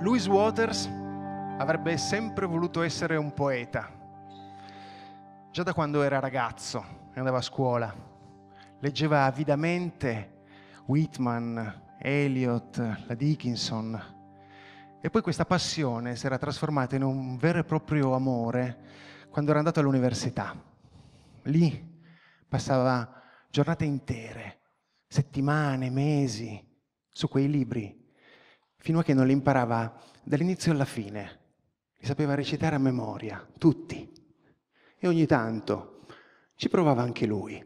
Louis Waters avrebbe sempre voluto essere un poeta, già da quando era ragazzo e andava a scuola. Leggeva avidamente Whitman, Eliot, la Dickinson. E poi questa passione si era trasformata in un vero e proprio amore quando era andato all'università. Lì passava giornate intere, settimane, mesi su quei libri fino a che non li imparava dall'inizio alla fine. Li sapeva recitare a memoria, tutti. E ogni tanto ci provava anche lui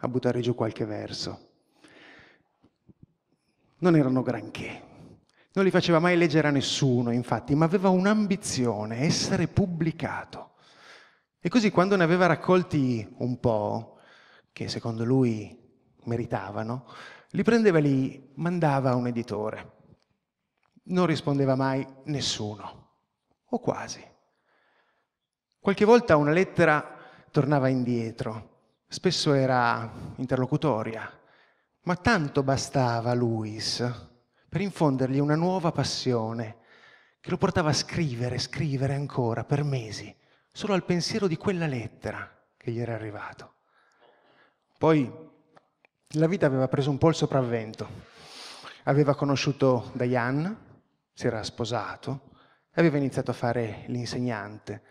a buttare giù qualche verso. Non erano granché. Non li faceva mai leggere a nessuno, infatti, ma aveva un'ambizione, essere pubblicato. E così quando ne aveva raccolti un po', che secondo lui meritavano, li prendeva e li mandava a un editore non rispondeva mai nessuno, o quasi. Qualche volta una lettera tornava indietro, spesso era interlocutoria, ma tanto bastava Luis per infondergli una nuova passione che lo portava a scrivere, scrivere ancora per mesi, solo al pensiero di quella lettera che gli era arrivato. Poi la vita aveva preso un po' il sopravvento. Aveva conosciuto Diane, si era sposato e aveva iniziato a fare l'insegnante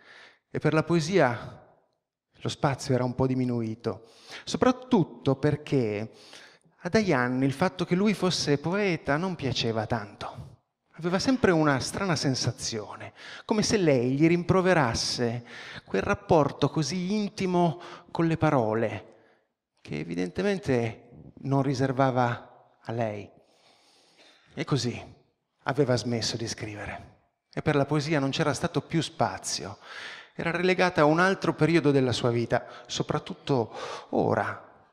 e per la poesia lo spazio era un po' diminuito, soprattutto perché a Dayan il fatto che lui fosse poeta non piaceva tanto. Aveva sempre una strana sensazione, come se lei gli rimproverasse quel rapporto così intimo con le parole, che evidentemente non riservava a lei. E così, aveva smesso di scrivere e per la poesia non c'era stato più spazio. Era relegata a un altro periodo della sua vita, soprattutto ora,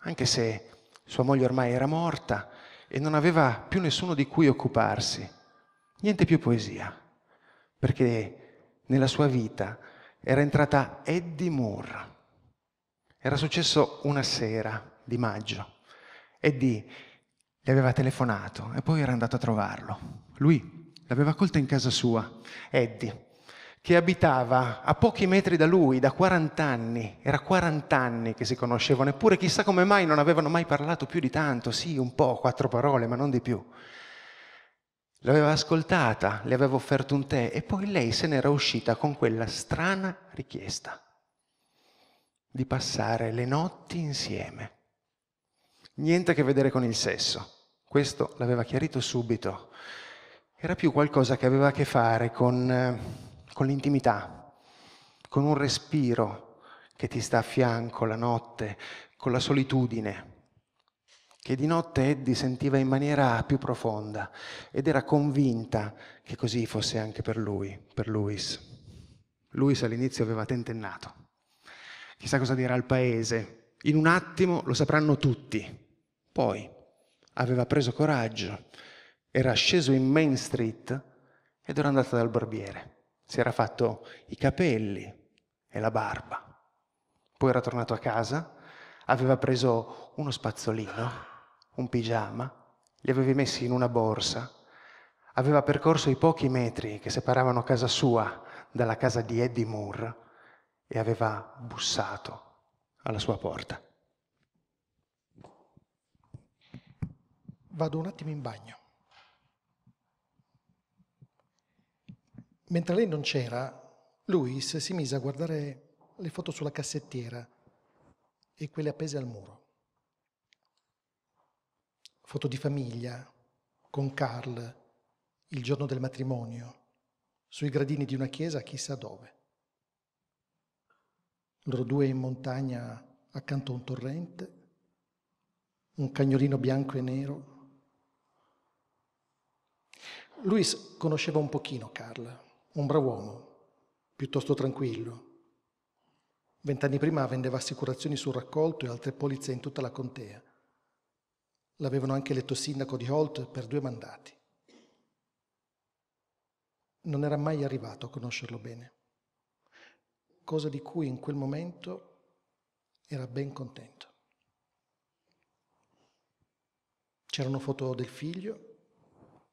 anche se sua moglie ormai era morta e non aveva più nessuno di cui occuparsi. Niente più poesia, perché nella sua vita era entrata Eddie Moore. Era successo una sera di maggio. Eddie le aveva telefonato e poi era andato a trovarlo. Lui l'aveva accolta in casa sua, Eddie, che abitava a pochi metri da lui, da 40 anni. Era 40 anni che si conoscevano, eppure chissà come mai non avevano mai parlato più di tanto, sì, un po', quattro parole, ma non di più. L'aveva ascoltata, le aveva offerto un tè e poi lei se n'era uscita con quella strana richiesta di passare le notti insieme. Niente a che vedere con il sesso. Questo l'aveva chiarito subito. Era più qualcosa che aveva a che fare con, eh, con l'intimità, con un respiro che ti sta a fianco la notte, con la solitudine, che di notte Eddie sentiva in maniera più profonda ed era convinta che così fosse anche per lui, per Luis. Luis all'inizio aveva tentennato. Chissà cosa dirà il paese. In un attimo lo sapranno tutti. Poi aveva preso coraggio, era sceso in Main Street ed era andato dal barbiere. Si era fatto i capelli e la barba. Poi era tornato a casa, aveva preso uno spazzolino, un pigiama, li aveva messi in una borsa, aveva percorso i pochi metri che separavano casa sua dalla casa di Eddie Moore e aveva bussato alla sua porta. vado un attimo in bagno. Mentre lei non c'era, Luis si mise a guardare le foto sulla cassettiera e quelle appese al muro. Foto di famiglia, con Carl, il giorno del matrimonio, sui gradini di una chiesa chissà dove. Loro due in montagna accanto a un torrente, un cagnolino bianco e nero lui conosceva un pochino Carl, un bravo uomo, piuttosto tranquillo. Vent'anni prima vendeva assicurazioni sul raccolto e altre polizze in tutta la contea. L'avevano anche eletto sindaco di Holt per due mandati. Non era mai arrivato a conoscerlo bene, cosa di cui in quel momento era ben contento. C'erano foto del figlio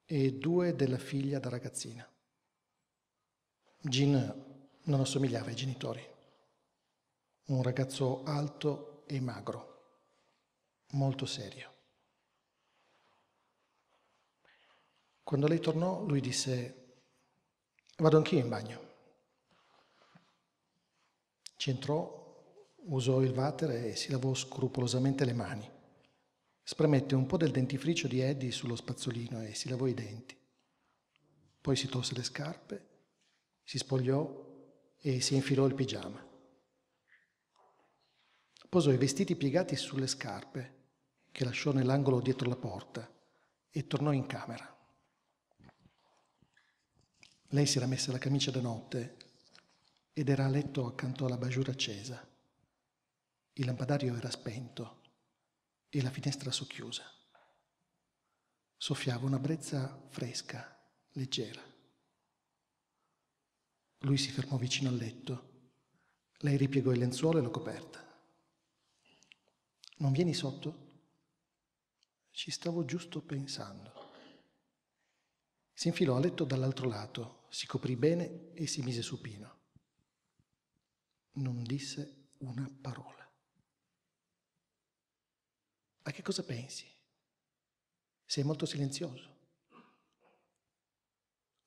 e due della figlia da ragazzina. Jean non assomigliava ai genitori. Un ragazzo alto e magro, molto serio. Quando lei tornò, lui disse, vado anch'io in bagno. Ci entrò, usò il vatere e si lavò scrupolosamente le mani. Spremette un po' del dentifricio di Eddie sullo spazzolino e si lavò i denti. Poi si tolse le scarpe, si spogliò e si infilò il pigiama. Posò i vestiti piegati sulle scarpe, che lasciò nell'angolo dietro la porta, e tornò in camera. Lei si era messa la camicia da notte ed era a letto accanto alla bagiura accesa. Il lampadario era spento e la finestra socchiusa. Soffiava una brezza fresca, leggera. Lui si fermò vicino al letto. Lei ripiegò il lenzuolo e la coperta. Non vieni sotto? Ci stavo giusto pensando. Si infilò a letto dall'altro lato, si coprì bene e si mise supino. Non disse una parola. A che cosa pensi? Sei molto silenzioso.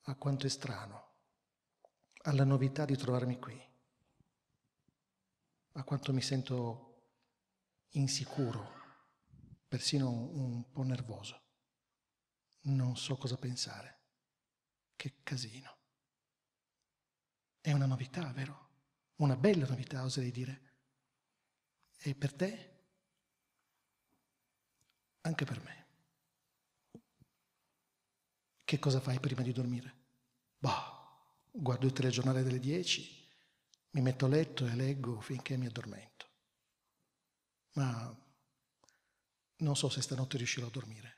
A ah, quanto è strano, alla novità di trovarmi qui, a quanto mi sento insicuro, persino un po' nervoso. Non so cosa pensare. Che casino. È una novità, vero? Una bella novità, oserei dire. E per te? anche per me. Che cosa fai prima di dormire? Boh, guardo il telegiornale delle 10, mi metto a letto e leggo finché mi addormento. Ma non so se stanotte riuscirò a dormire.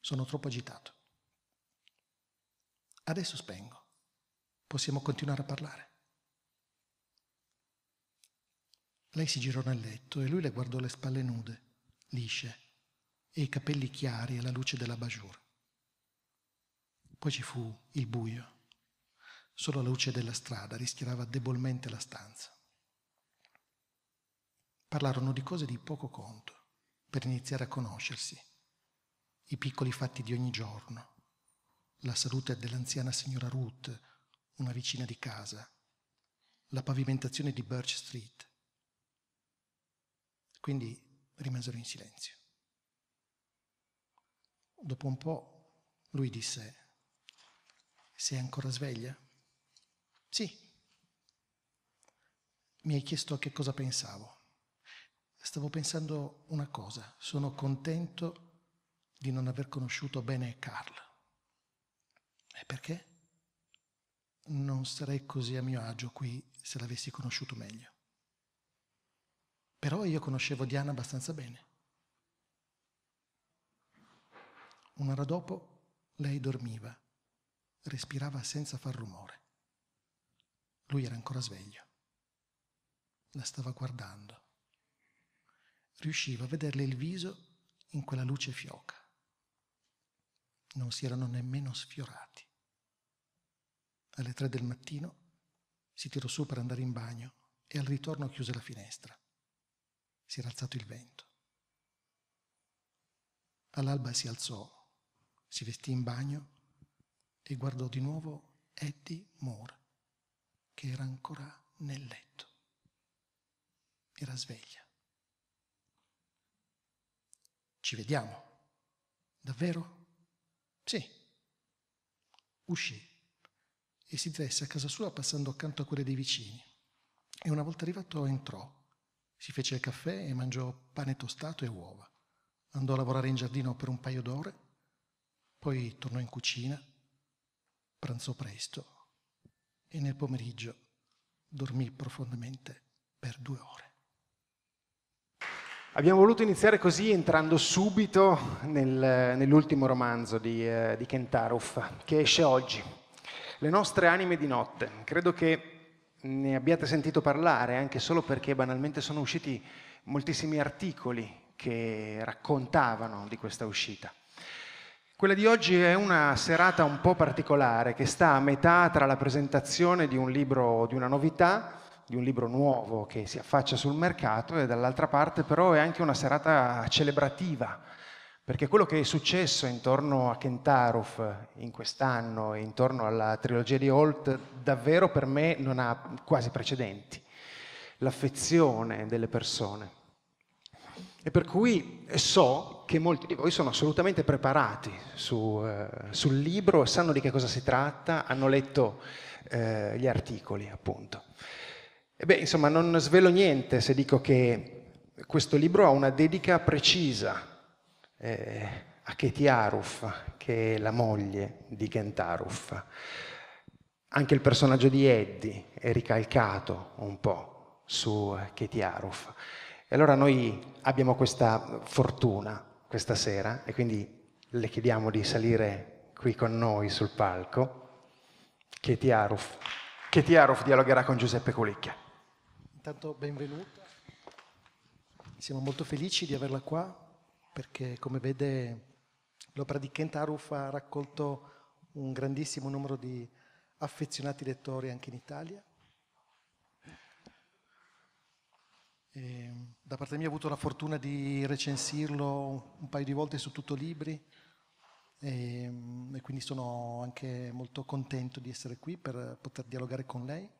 Sono troppo agitato. Adesso spengo. Possiamo continuare a parlare. Lei si girò nel letto e lui le guardò le spalle nude, lisce, e i capelli chiari alla luce della bajur. Poi ci fu il buio. Solo la luce della strada rischiarava debolmente la stanza. Parlarono di cose di poco conto per iniziare a conoscersi, i piccoli fatti di ogni giorno, la salute dell'anziana signora Ruth, una vicina di casa, la pavimentazione di Birch Street. Quindi rimasero in silenzio dopo un po' lui disse, sei ancora sveglia? Sì. Mi hai chiesto a che cosa pensavo. Stavo pensando una cosa, sono contento di non aver conosciuto bene Carl. E perché? Non sarei così a mio agio qui se l'avessi conosciuto meglio. Però io conoscevo Diana abbastanza bene. Un'ora dopo lei dormiva, respirava senza far rumore. Lui era ancora sveglio. La stava guardando. Riusciva a vederle il viso in quella luce fioca. Non si erano nemmeno sfiorati. Alle tre del mattino si tirò su per andare in bagno e al ritorno chiuse la finestra. Si era alzato il vento. All'alba si alzò si vestì in bagno e guardò di nuovo Eddie Moore, che era ancora nel letto. Era sveglia. Ci vediamo. Davvero? Sì. Uscì e si diresse a casa sua passando accanto a quelle dei vicini. E una volta arrivato entrò, si fece il caffè e mangiò pane tostato e uova. Andò a lavorare in giardino per un paio d'ore poi tornò in cucina, pranzò presto e nel pomeriggio dormì profondamente per due ore. Abbiamo voluto iniziare così entrando subito nel, nell'ultimo romanzo di, eh, di Kentaruf che esce oggi, Le nostre anime di notte. Credo che ne abbiate sentito parlare anche solo perché banalmente sono usciti moltissimi articoli che raccontavano di questa uscita. Quella di oggi è una serata un po' particolare che sta a metà tra la presentazione di un libro, di una novità, di un libro nuovo che si affaccia sul mercato e dall'altra parte però è anche una serata celebrativa, perché quello che è successo intorno a Kentaruf in quest'anno e intorno alla trilogia di Holt davvero per me non ha quasi precedenti, l'affezione delle persone. E per cui so che molti di voi sono assolutamente preparati su, eh, sul libro, sanno di che cosa si tratta, hanno letto eh, gli articoli, appunto. E beh, insomma, non svelo niente se dico che questo libro ha una dedica precisa eh, a Katie Aruf, che è la moglie di Kent Aruf. Anche il personaggio di Eddie è ricalcato un po' su eh, Katie Aruf. E allora noi abbiamo questa fortuna questa sera e quindi le chiediamo di salire qui con noi sul palco. Katie Aruf, Katie Aruf dialogherà con Giuseppe Colicchia. Intanto benvenuta, siamo molto felici di averla qua perché come vede l'opera di Kent Aruf ha raccolto un grandissimo numero di affezionati lettori anche in Italia. E ehm, da parte mia ho avuto la fortuna di recensirlo un paio di volte su tutto libri e, ehm, e quindi sono anche molto contento di essere qui per poter dialogare con lei.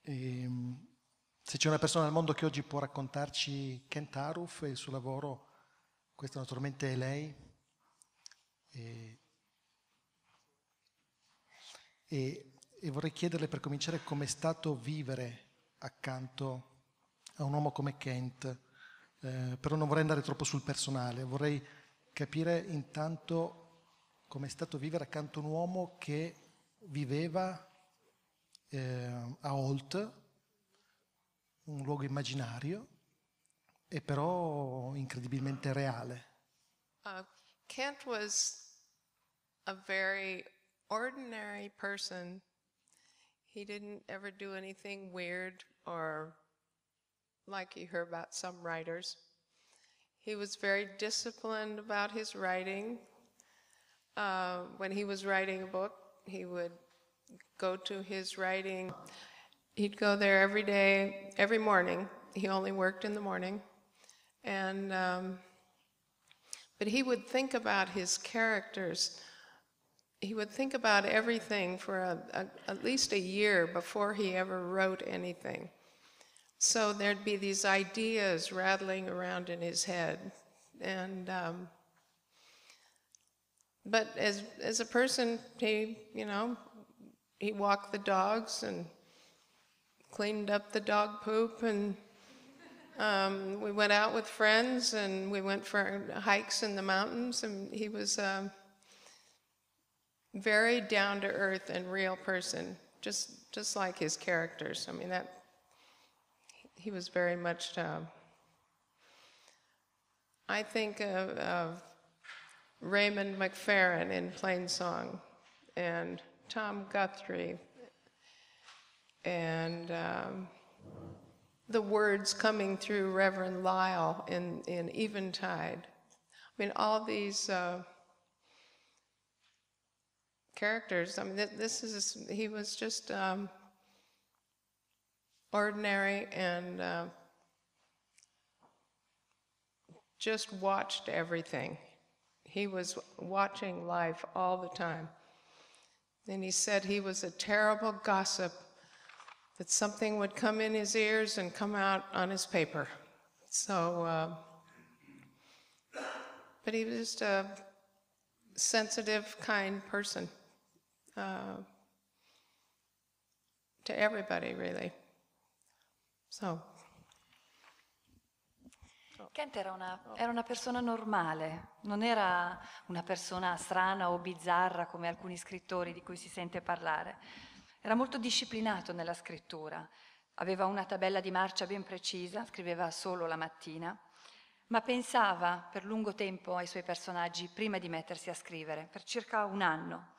E, ehm, se c'è una persona al mondo che oggi può raccontarci Kent Aruf e il suo lavoro, questa naturalmente è lei. E, e, e vorrei chiederle per cominciare com'è stato vivere accanto a a un uomo come Kent, eh, però non vorrei andare troppo sul personale, vorrei capire intanto com'è stato vivere accanto a un uomo che viveva eh, a Holt, un luogo immaginario e però incredibilmente reale. Uh, Kent was a very ordinary person. He didn't ever do anything weird or like you hear about some writers. He was very disciplined about his writing. Uh, when he was writing a book, he would go to his writing. He'd go there every day, every morning. He only worked in the morning. And, um, but he would think about his characters he would think about everything for a, a, at least a year before he ever wrote anything. So there'd be these ideas rattling around in his head. And, um, but as, as a person, he, you know, he walked the dogs and cleaned up the dog poop and um, we went out with friends and we went for hikes in the mountains and he was a very down to earth and real person just just like his characters i mean that he was very much, uh, I think of, of, Raymond McFerrin in Plain Song and Tom Guthrie and um, the words coming through Reverend Lyle in, in Eventide. I mean, all these. Uh, characters. I mean, this is he was just um, ordinary and uh, just watched everything. He was watching life all the time. And he said he was a terrible gossip, that something would come in his ears and come out on his paper. So, uh, but he was just a sensitive, kind person uh, to everybody, really. So. Kent era una, era una, persona normale, non era una persona strana o bizzarra come alcuni scrittori di cui si sente parlare. Era molto disciplinato nella scrittura, aveva una tabella di marcia ben precisa, scriveva solo la mattina, ma pensava per lungo tempo ai suoi personaggi prima di mettersi a scrivere, per circa un anno.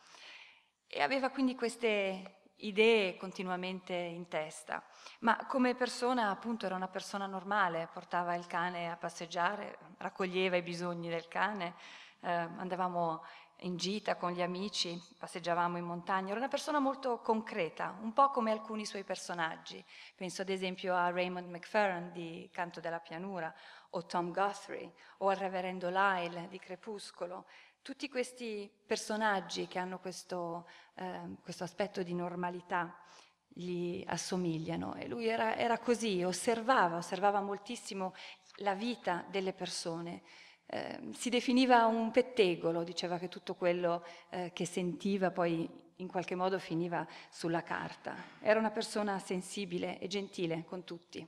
E aveva quindi queste idee continuamente in testa, ma come persona appunto era una persona normale, portava il cane a passeggiare, raccoglieva i bisogni del cane, eh, andavamo in gita con gli amici, passeggiavamo in montagna, era una persona molto concreta, un po' come alcuni suoi personaggi. Penso ad esempio a Raymond McFerrin di Canto della pianura, o Tom Guthrie, o al reverendo Lyle di Crepuscolo, tutti questi personaggi che hanno questo, eh, questo aspetto di normalità gli assomigliano e lui era, era così, osservava, osservava moltissimo la vita delle persone. Eh, si definiva un pettegolo, diceva che tutto quello eh, che sentiva poi in qualche modo finiva sulla carta. Era una persona sensibile e gentile con tutti.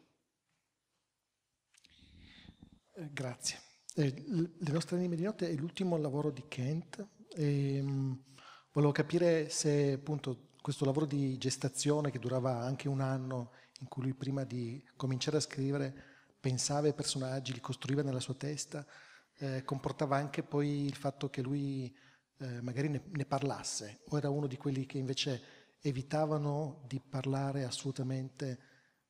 Eh, grazie. Eh, le nostre anime di notte è l'ultimo lavoro di Kent. E, ehm, mh, volevo capire se appunto questo lavoro di gestazione che durava anche un anno, in cui lui prima di cominciare a scrivere pensava ai personaggi, li costruiva nella sua testa, eh, comportava anche poi il fatto che lui eh, magari ne, ne parlasse, o era uno di quelli che invece evitavano di parlare assolutamente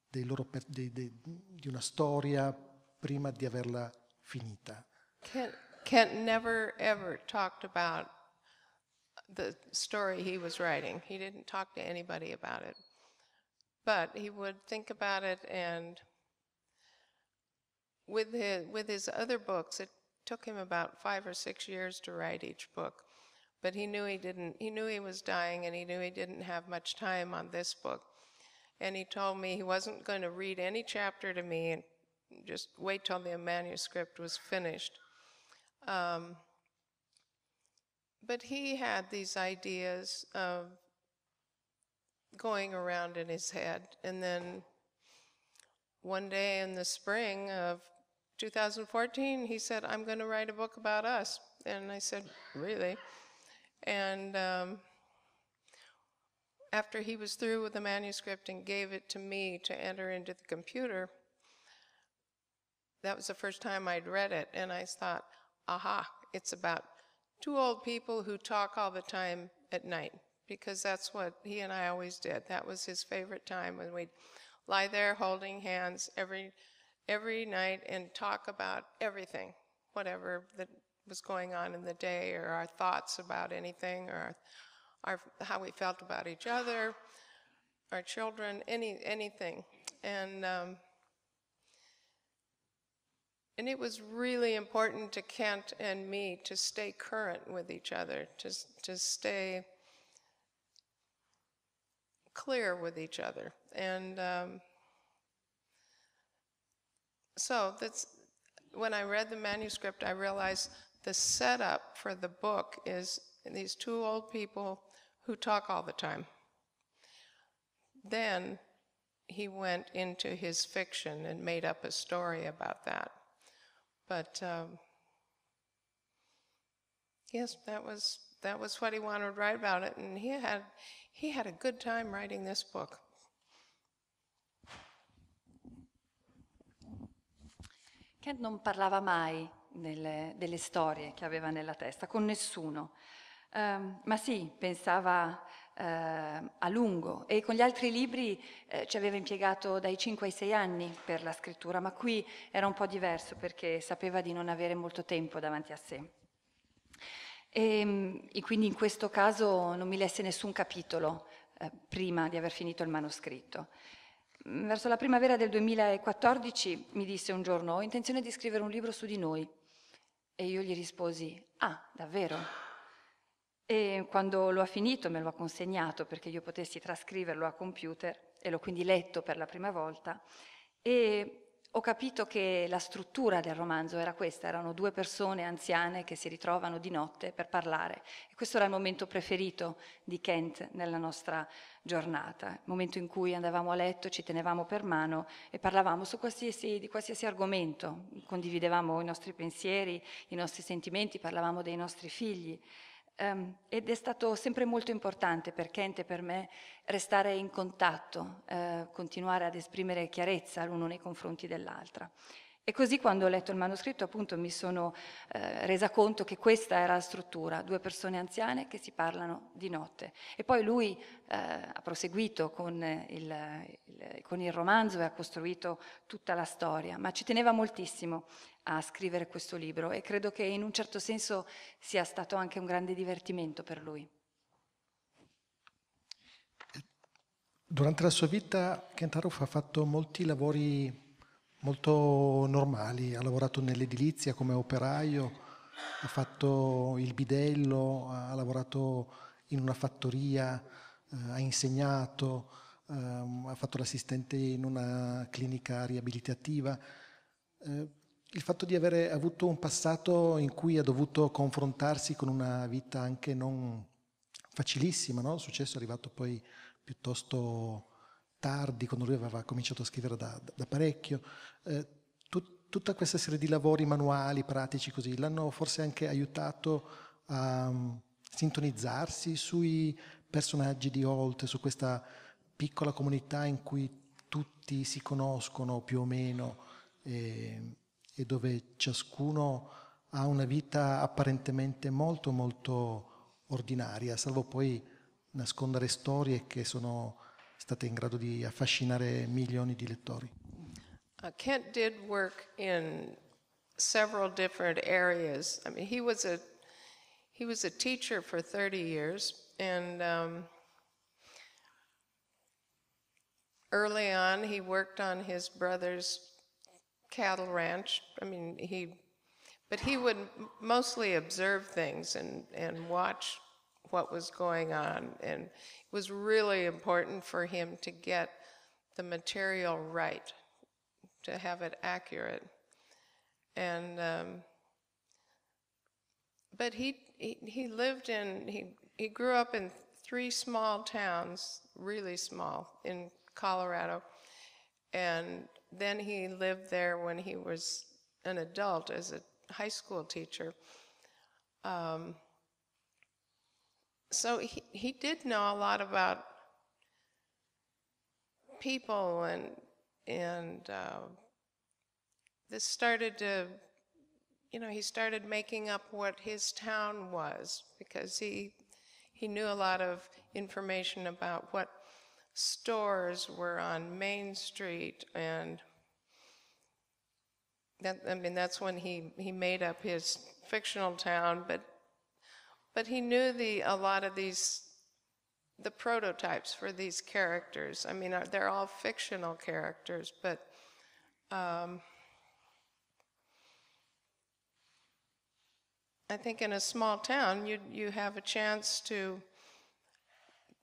per, de, de, di una storia prima di averla finita. Kent, Kent never ever talked about the story he was writing. He didn't talk to anybody about it. But he would think about it and with his, with his other books, it took him about five or six years to write each book. But he knew he didn't, he knew he was dying and he knew he didn't have much time on this book. And he told me he wasn't going to read any chapter to me just wait till the manuscript was finished. Um, but he had these ideas of going around in his head. And then one day in the spring of 2014, he said, I'm going to write a book about us. And I said, Really? And um, after he was through with the manuscript and gave it to me to enter into the computer, that was the first time I'd read it, and I thought, aha, it's about two old people who talk all the time at night, because that's what he and I always did. That was his favorite time when we'd lie there holding hands every every night and talk about everything, whatever that was going on in the day, or our thoughts about anything, or our, how we felt about each other, our children, any anything, and. Um, and it was really important to Kent and me to stay current with each other, to, to stay clear with each other. And um, so that's when I read the manuscript, I realized the setup for the book is these two old people who talk all the time. Then he went into his fiction and made up a story about that. But um, yes, that was that was what he wanted to write about it, and he had he had a good time writing this book. Kent non parlava mai delle, delle storie che aveva nella testa, con nessuno, um, ma sì, pensava eh, a lungo e con gli altri libri eh, ci aveva impiegato dai 5 ai 6 anni per la scrittura, ma qui era un po' diverso perché sapeva di non avere molto tempo davanti a sé. E, ehm, e quindi in questo caso non mi lesse nessun capitolo eh, prima di aver finito il manoscritto. Mm, verso la primavera del 2014 mi disse un giorno ho intenzione di scrivere un libro su di noi e io gli risposi ah davvero e quando lo ha finito me lo ha consegnato perché io potessi trascriverlo a computer e l'ho quindi letto per la prima volta e ho capito che la struttura del romanzo era questa, erano due persone anziane che si ritrovano di notte per parlare e questo era il momento preferito di Kent nella nostra giornata, il momento in cui andavamo a letto, ci tenevamo per mano e parlavamo qualsiasi, di qualsiasi argomento, condividevamo i nostri pensieri, i nostri sentimenti, parlavamo dei nostri figli. Um, ed è stato sempre molto importante per Kent e per me restare in contatto, uh, continuare ad esprimere chiarezza l'uno nei confronti dell'altra. E così quando ho letto il manoscritto appunto mi sono eh, resa conto che questa era la struttura, due persone anziane che si parlano di notte. E poi lui eh, ha proseguito con il, il, con il romanzo e ha costruito tutta la storia, ma ci teneva moltissimo a scrivere questo libro e credo che in un certo senso sia stato anche un grande divertimento per lui. Durante la sua vita Kentaroff ha fatto molti lavori molto normali, ha lavorato nell'edilizia come operaio, ha fatto il bidello, ha lavorato in una fattoria, eh, ha insegnato, eh, ha fatto l'assistente in una clinica riabilitativa. Eh, il fatto di avere avuto un passato in cui ha dovuto confrontarsi con una vita anche non facilissima, no? il successo è arrivato poi piuttosto tardi, quando lui aveva cominciato a scrivere da, da parecchio. Eh, tut, tutta questa serie di lavori manuali, pratici, così, l'hanno forse anche aiutato a um, sintonizzarsi sui personaggi di Holt, su questa piccola comunità in cui tutti si conoscono più o meno e, e dove ciascuno ha una vita apparentemente molto molto ordinaria, salvo poi nascondere storie che sono state in grado di affascinare milioni di lettori. Uh, Kent did work in several different areas. I mean, he was a he was a teacher for 30 years, and um, early on, he worked on his brother's cattle ranch. I mean, he, but he would mostly observe things and and watch what was going on. And it was really important for him to get the material right, to have it accurate. And, um, but he, he, he lived in, he, he grew up in three small towns, really small, in Colorado. And then he lived there when he was an adult as a high school teacher. Um, so he, he did know a lot about people and and uh, this started to you know he started making up what his town was because he he knew a lot of information about what stores were on Main Street and that I mean that's when he he made up his fictional town but but he knew the a lot of these the prototypes for these characters. I mean, uh, they're all fictional characters, but um, I think in a small town, you you have a chance to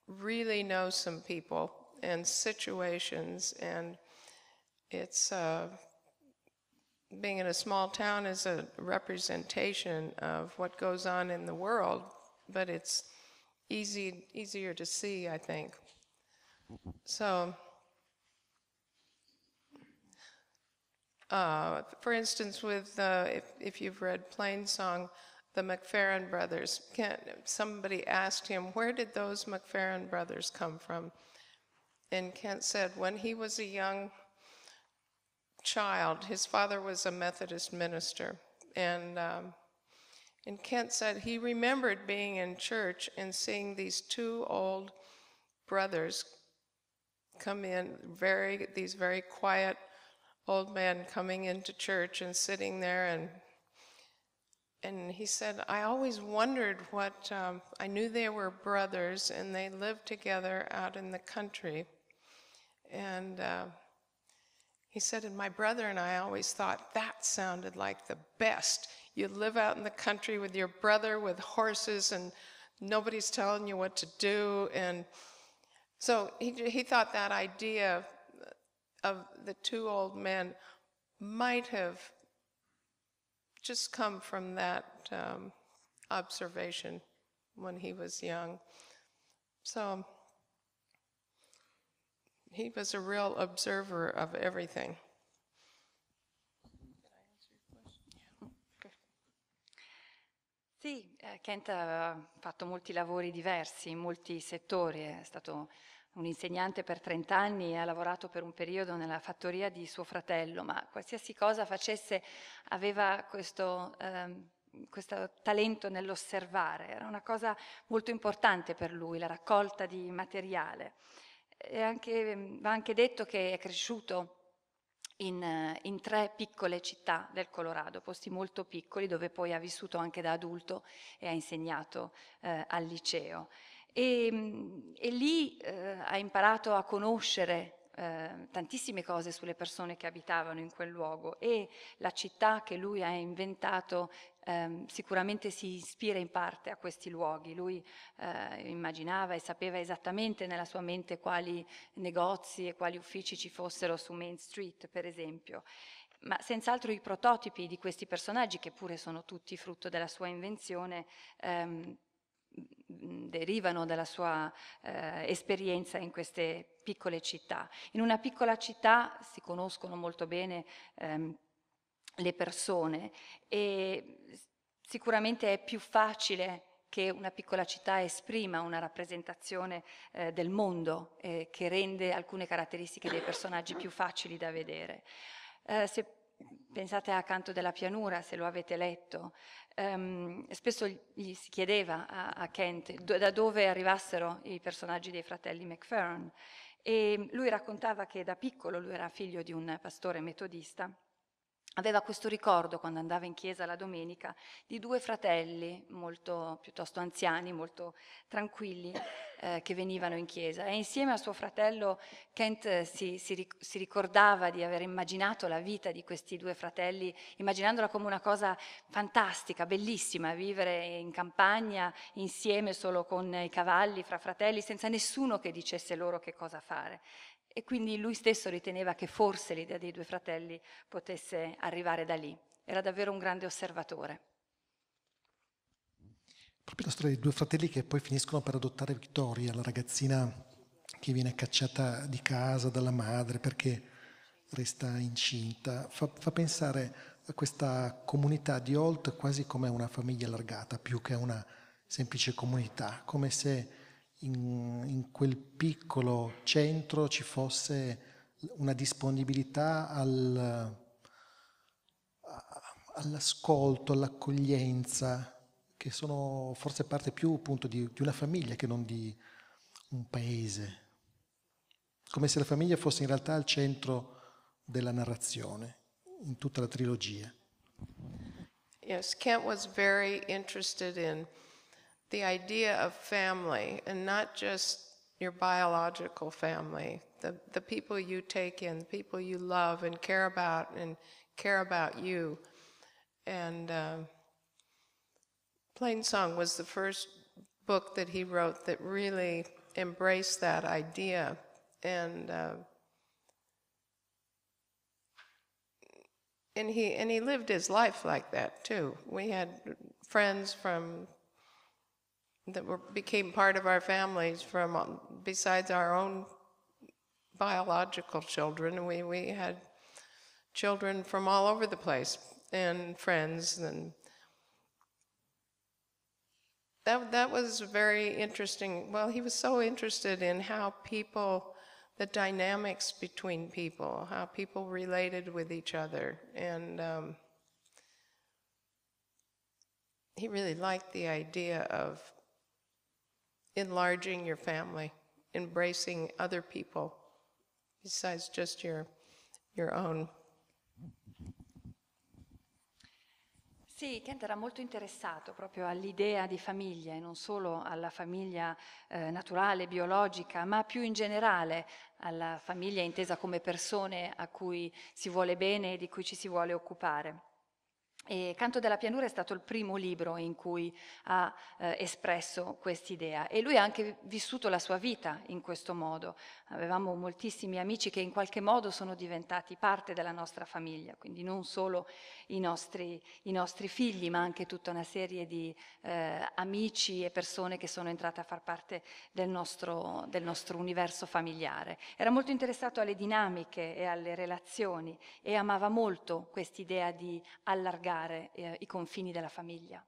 really know some people and situations, and it's. Uh, being in a small town is a representation of what goes on in the world, but it's easy easier to see, I think. So, uh, for instance, with uh, if if you've read Plain Song, the McFerrin brothers. Can, somebody asked him, "Where did those McFerrin brothers come from?" And Kent said, "When he was a young child. His father was a Methodist minister. And, um, and Kent said he remembered being in church and seeing these two old brothers come in, very, these very quiet old men coming into church and sitting there and and he said, I always wondered what, um, I knew they were brothers and they lived together out in the country. And uh, he said, and my brother and I always thought that sounded like the best. You live out in the country with your brother with horses and nobody's telling you what to do. And so he, he thought that idea of, of the two old men might have just come from that um, observation when he was young. So, he was a real observer of everything. Sì, eh, Kent ha fatto molti lavori diversi in molti settori, è stato un insegnante per 30 anni e ha lavorato per un periodo nella fattoria di suo fratello, ma qualsiasi cosa facesse aveva questo, eh, questo talento nell'osservare, era una cosa molto importante per lui, la raccolta di materiale anche, ehm, va anche detto che è cresciuto in, eh, in, tre piccole città del Colorado, posti molto piccoli dove poi ha vissuto anche da adulto e ha insegnato eh, al liceo. E, ehm, e lì eh, ha imparato a conoscere Ehm, tantissime cose sulle persone che abitavano in quel luogo e la città che lui ha inventato eh, sicuramente si ispira in parte a questi luoghi. Lui eh, immaginava e sapeva esattamente nella sua mente quali negozi e quali uffici ci fossero su Main Street, per esempio. Ma senz'altro i prototipi di questi personaggi, che pure sono tutti frutto della sua invenzione, ehm, derivano dalla sua eh, esperienza in queste piccole città. In una piccola città si conoscono molto bene ehm, le persone e sicuramente è più facile che una piccola città esprima una rappresentazione eh, del mondo eh, che rende alcune caratteristiche dei personaggi più facili da vedere. Eh, se pensate a Canto della pianura, se lo avete letto, ehm, spesso gli si chiedeva a, a Kent do, da dove arrivassero i personaggi dei fratelli McFerrin e lui raccontava che da piccolo lui era figlio di un pastore metodista aveva questo ricordo quando andava in chiesa la domenica di due fratelli molto piuttosto anziani, molto tranquilli eh, che venivano in chiesa e insieme a suo fratello Kent eh, si, si, si, ricordava di aver immaginato la vita di questi due fratelli, immaginandola come una cosa fantastica, bellissima, vivere in campagna insieme solo con i cavalli, fra fratelli, senza nessuno che dicesse loro che cosa fare. E quindi lui stesso riteneva che forse l'idea dei due fratelli potesse arrivare da lì. Era davvero un grande osservatore. Proprio la storia dei due fratelli che poi finiscono per adottare Vittoria, la ragazzina che viene cacciata di casa dalla madre perché resta incinta, fa, fa pensare a questa comunità di Holt quasi come una famiglia allargata, più che una semplice comunità, come se in, in quel piccolo centro ci fosse una disponibilità al, all'ascolto, all'accoglienza, che sono forse parte più appunto di, di, una famiglia che non di un paese. Come se la famiglia fosse in realtà al centro della narrazione, in tutta la trilogia. Yes, Kent was very interested in the idea of family and not just your biological family, the, the people you take in, the people you love and care about and care about you. And uh, Plain Song was the first book that he wrote that really embraced that idea. And uh, and he and he lived his life like that too. We had friends from that were, became part of our families from um, besides our own biological children. We, we had children from all over the place and friends and that, that was very interesting. Well, he was so interested in how people, the dynamics between people, how people related with each other. And um, he really liked the idea of enlarging your family, embracing other people besides just your, your own. Sì, Kent era molto interessato proprio all'idea di famiglia e non solo alla famiglia eh, naturale, biologica, ma più in generale alla famiglia intesa come persone a cui si vuole bene e di cui ci si vuole occupare. E Canto della pianura è stato il primo libro in cui ha eh, espresso quest'idea e lui ha anche vissuto la sua vita in questo modo. Avevamo moltissimi amici che in qualche modo sono diventati parte della nostra famiglia, quindi non solo i nostri, i nostri figli, ma anche tutta una serie di eh, amici e persone che sono entrate a far parte del nostro, del nostro universo familiare. Era molto interessato alle dinamiche e alle relazioni e amava molto quest'idea di allargare allargare eh, i confini della famiglia.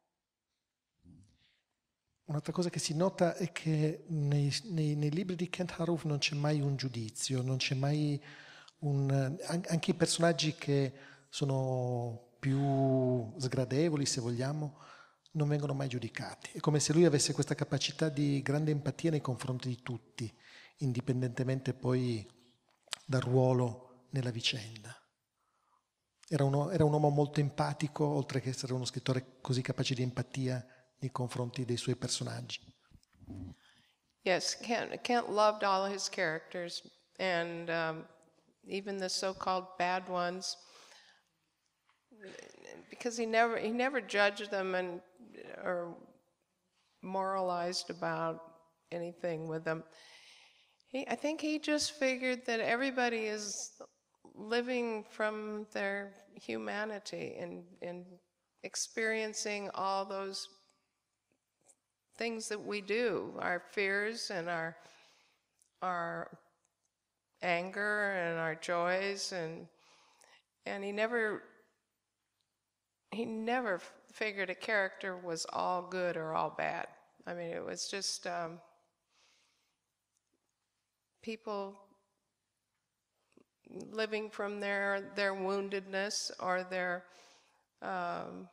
Un'altra cosa che si nota è che nei, nei, nei libri di Kent Haruf non c'è mai un giudizio, non c'è mai un... anche i personaggi che sono più sgradevoli, se vogliamo, non vengono mai giudicati. È come se lui avesse questa capacità di grande empatia nei confronti di tutti, indipendentemente poi dal ruolo nella vicenda. Era, uno, era, un uomo molto empatico, oltre che essere uno scrittore così capace di empatia nei confronti dei suoi personaggi. Yes, Kent, Kent loved all his characters and um, even the so-called bad ones because he never he never judged them and or moralized about anything with them. He, I think he just figured that everybody is living from their humanity and, and experiencing all those things that we do our fears and our our anger and our joys and and he never he never figured a character was all good or all bad i mean it was just um, people living from their their woundedness or their um,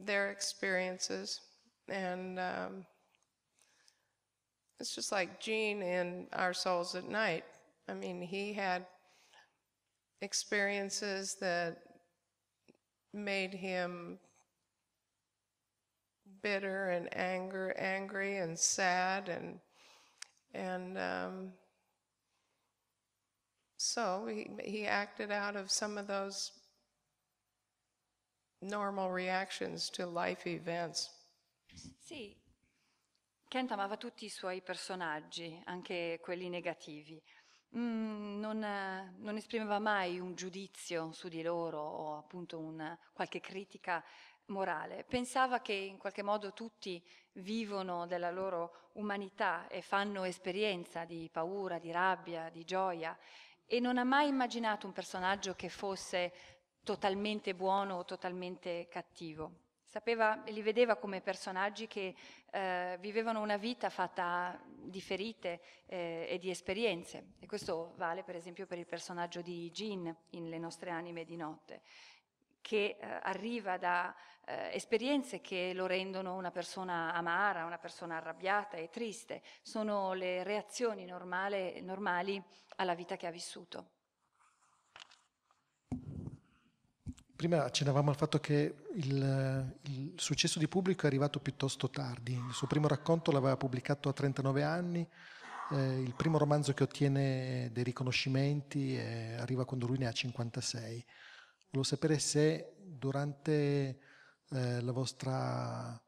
their experiences, and um, it's just like Gene in Our Souls at Night. I mean, he had experiences that made him bitter and anger, angry and sad, and and um, So he, he acted out of some of those normal reactions to life events. Sì, Kent amava tutti i suoi personaggi, anche quelli negativi. Mm, non, non, esprimeva mai un giudizio su di loro o appunto una, qualche critica morale. Pensava che in qualche modo tutti vivono della loro umanità e fanno esperienza di paura, di rabbia, di gioia e non ha mai immaginato un personaggio che fosse totalmente buono o totalmente cattivo. Sapeva, li vedeva come personaggi che eh, vivevano una vita fatta di ferite eh, e di esperienze. E questo vale per esempio per il personaggio di Jean in Le nostre anime di notte che eh, arriva da eh, esperienze che lo rendono una persona amara, una persona arrabbiata e triste, sono le reazioni normale, normali alla vita che ha vissuto. Prima accennavamo al fatto che il, il successo di pubblico è arrivato piuttosto tardi, il suo primo racconto l'aveva pubblicato a 39 anni, eh, il primo romanzo che ottiene dei riconoscimenti eh, arriva quando lui ne ha 56. Volevo sapere se durante eh, la vostra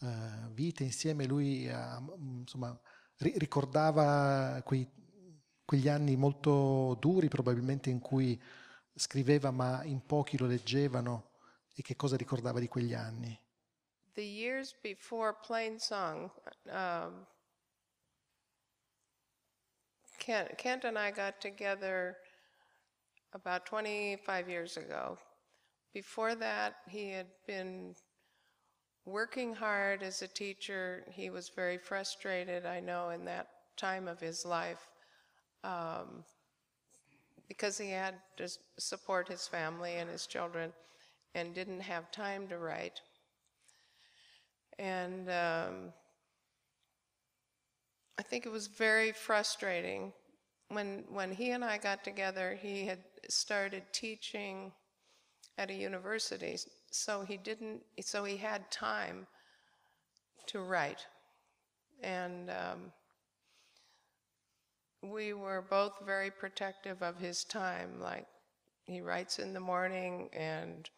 eh, vita insieme lui ha, eh, insomma, ri ricordava quei, quegli anni molto duri probabilmente in cui scriveva ma in pochi lo leggevano e che cosa ricordava di quegli anni. The years before Plain Song, um, Kent, Kent and I got together about 25 years ago. Before that, he had been working hard as a teacher. He was very frustrated, I know, in that time of his life um, because he had to support his family and his children and didn't have time to write. And um, I think it was very frustrating when when he and I got together, he had started teaching at a university, so he didn't. So he had time to write, and um, we were both very protective of his time. Like he writes in the morning, and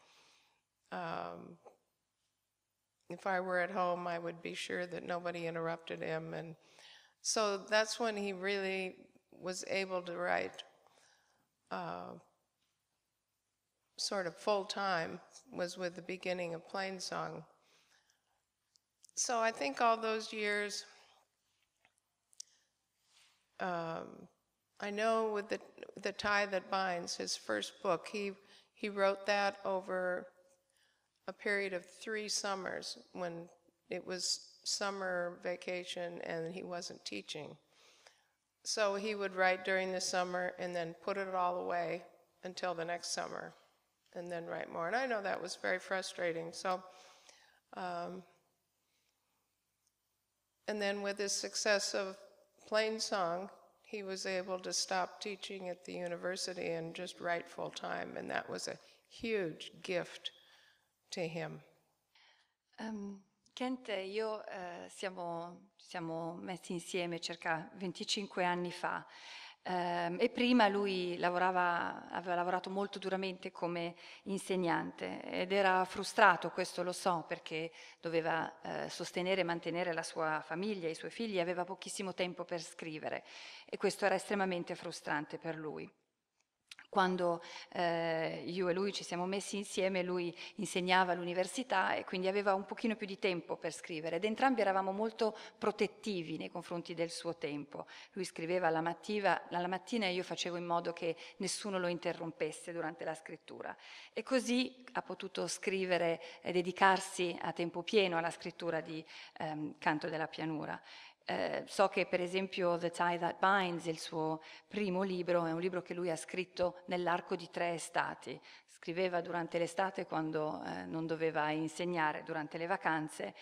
um, if I were at home, I would be sure that nobody interrupted him, and so that's when he really was able to write uh, sort of full time was with the beginning of Plain Song. So I think all those years, um, I know with the the tie that binds his first book, he he wrote that over a period of three summers when it was summer vacation and he wasn't teaching. So he would write during the summer and then put it all away until the next summer and then write more. And I know that was very frustrating. So, um, and then with his success of Plain Song, he was able to stop teaching at the university and just write full time. And that was a huge gift to him. Um, Kent e io eh, siamo, siamo messi insieme circa 25 anni fa eh, e prima lui lavorava, aveva lavorato molto duramente come insegnante ed era frustrato, questo lo so, perché doveva eh, sostenere e mantenere la sua famiglia, i suoi figli, aveva pochissimo tempo per scrivere e questo era estremamente frustrante per lui. Quando eh, io e lui ci siamo messi insieme, lui insegnava all'università e quindi aveva un pochino più di tempo per scrivere ed entrambi eravamo molto protettivi nei confronti del suo tempo. Lui scriveva alla mattina, alla mattina e io facevo in modo che nessuno lo interrompesse durante la scrittura. E così ha potuto scrivere e dedicarsi a tempo pieno alla scrittura di ehm, Canto della pianura. Eh, so che per esempio The Tie That Binds, il suo primo libro, è un libro che lui ha scritto nell'arco di tre estati. Scriveva durante l'estate quando eh, non doveva insegnare, durante le vacanze,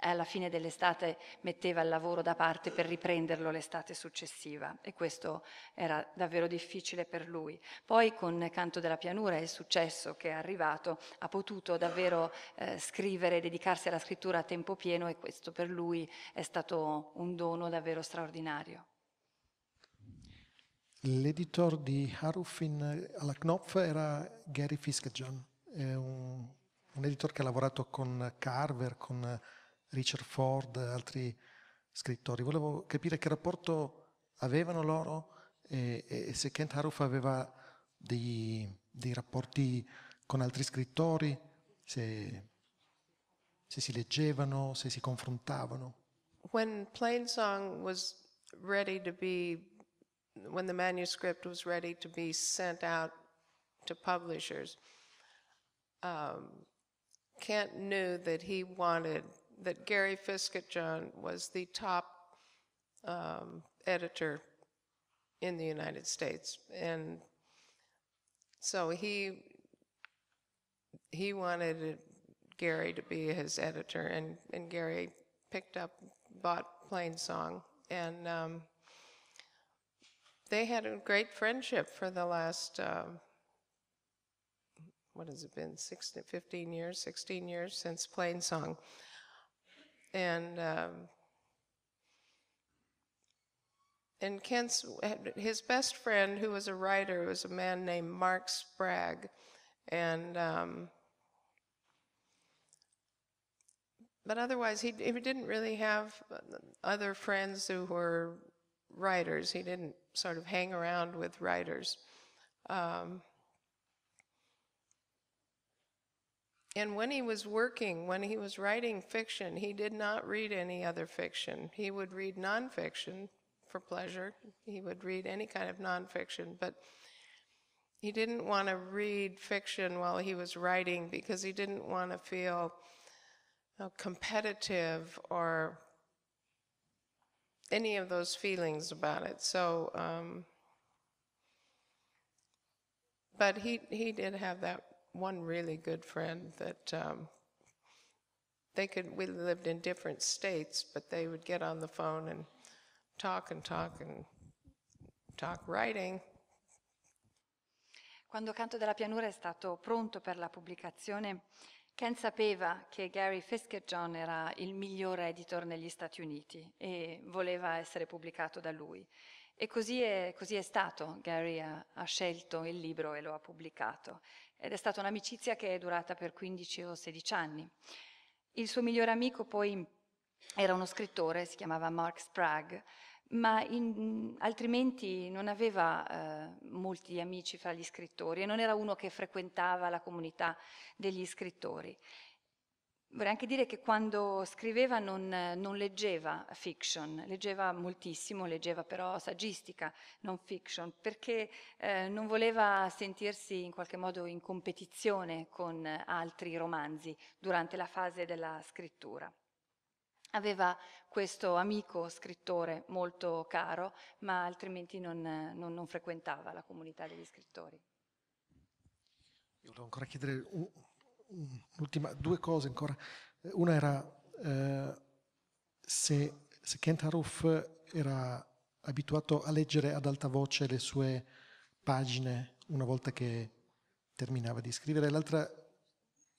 eh, alla fine dell'estate metteva il lavoro da parte per riprenderlo l'estate successiva e questo era davvero difficile per lui. Poi con Canto della pianura e il successo che è arrivato ha potuto davvero eh, scrivere, dedicarsi alla scrittura a tempo pieno e questo per lui è stato un dono davvero straordinario. L'editor di Harufin alla Knopf era Gary Fiskejohn, un, un editor che ha lavorato con Carver, con Richard Ford, altri scrittori. Volevo capire che rapporto avevano loro e, e se Kent Haruf aveva dei, dei, rapporti con altri scrittori, se, se si leggevano, se si confrontavano. When Plainsong was ready to be, when the manuscript was ready to be sent out to publishers, um, Kent knew that he wanted that Gary Fisketjohn was the top um, editor in the United States, and so he he wanted Gary to be his editor, and and Gary picked up bought Plain Song, and um, they had a great friendship for the last. Um, what has it been 16, 15 years 16 years since plain song and um, and Kent's his best friend, who was a writer, was a man named Mark Sprague, and um, but otherwise he he didn't really have other friends who were writers. He didn't sort of hang around with writers. Um, And when he was working, when he was writing fiction, he did not read any other fiction. He would read nonfiction for pleasure. He would read any kind of nonfiction, but he didn't want to read fiction while he was writing because he didn't want to feel competitive or any of those feelings about it. So, um, but he he did have that one really good friend that um, they could, we lived in different states, but they would get on the phone and talk and talk and talk writing. Quando Canto della pianura è stato pronto per la pubblicazione, Ken sapeva che Gary Fiske-John era il migliore editor negli Stati Uniti e voleva essere pubblicato da lui e così è, così è stato, Gary ha, ha, scelto il libro e lo ha pubblicato ed è stata un'amicizia che è durata per 15 o 16 anni. Il suo migliore amico poi era uno scrittore, si chiamava Mark Sprague, ma in, altrimenti non aveva eh, molti amici fra gli scrittori e non era uno che frequentava la comunità degli scrittori. Vorrei anche dire che quando scriveva non, non, leggeva fiction, leggeva moltissimo, leggeva però saggistica, non fiction, perché eh, non voleva sentirsi in qualche modo in competizione con altri romanzi durante la fase della scrittura. Aveva questo amico scrittore molto caro, ma altrimenti non, non, non frequentava la comunità degli scrittori. Io volevo ancora chiedere due cose ancora. Una era eh, se, se, Kent Haruff era abituato a leggere ad alta voce le sue pagine una volta che terminava di scrivere, l'altra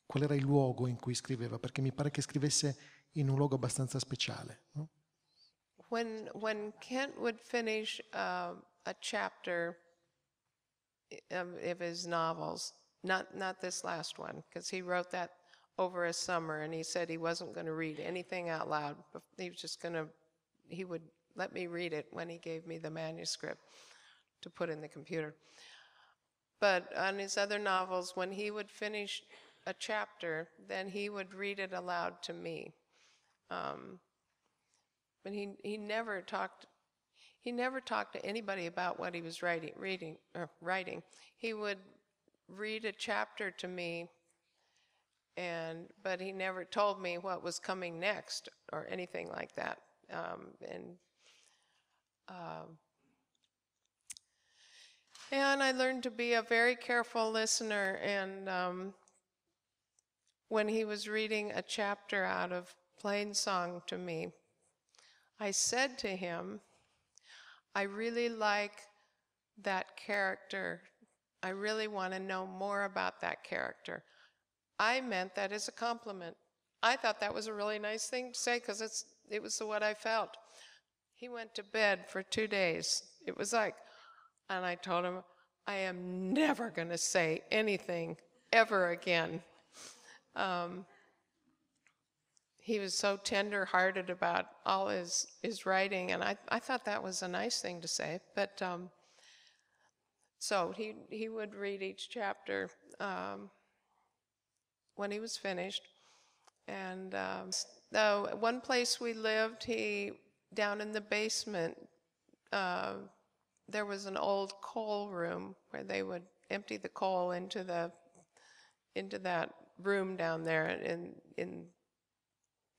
qual era il luogo in cui scriveva, perché mi pare che scrivesse in un luogo abbastanza speciale. No? When, when Kent would finish uh, a chapter um, of his novels, Not, not this last one, because he wrote that over a summer and he said he wasn't going to read anything out loud. He was just going to, he would let me read it when he gave me the manuscript to put in the computer. But on his other novels, when he would finish a chapter, then he would read it aloud to me. Um, but he, he never talked he never talked to anybody about what he was writing, reading, or writing. He would read a chapter to me and but he never told me what was coming next or anything like that um, and um, and I learned to be a very careful listener and um, when he was reading a chapter out of plain song to me I said to him I really like that character I really want to know more about that character. I meant that as a compliment. I thought that was a really nice thing to say because it was what I felt. He went to bed for two days. It was like, and I told him, I am never going to say anything ever again. Um, he was so tender hearted about all his, his writing, and I, I thought that was a nice thing to say. But um, so he, he would read each chapter um, when he was finished. And um, so one place we lived, he down in the basement, uh, there was an old coal room where they would empty the coal into the into that room down there in in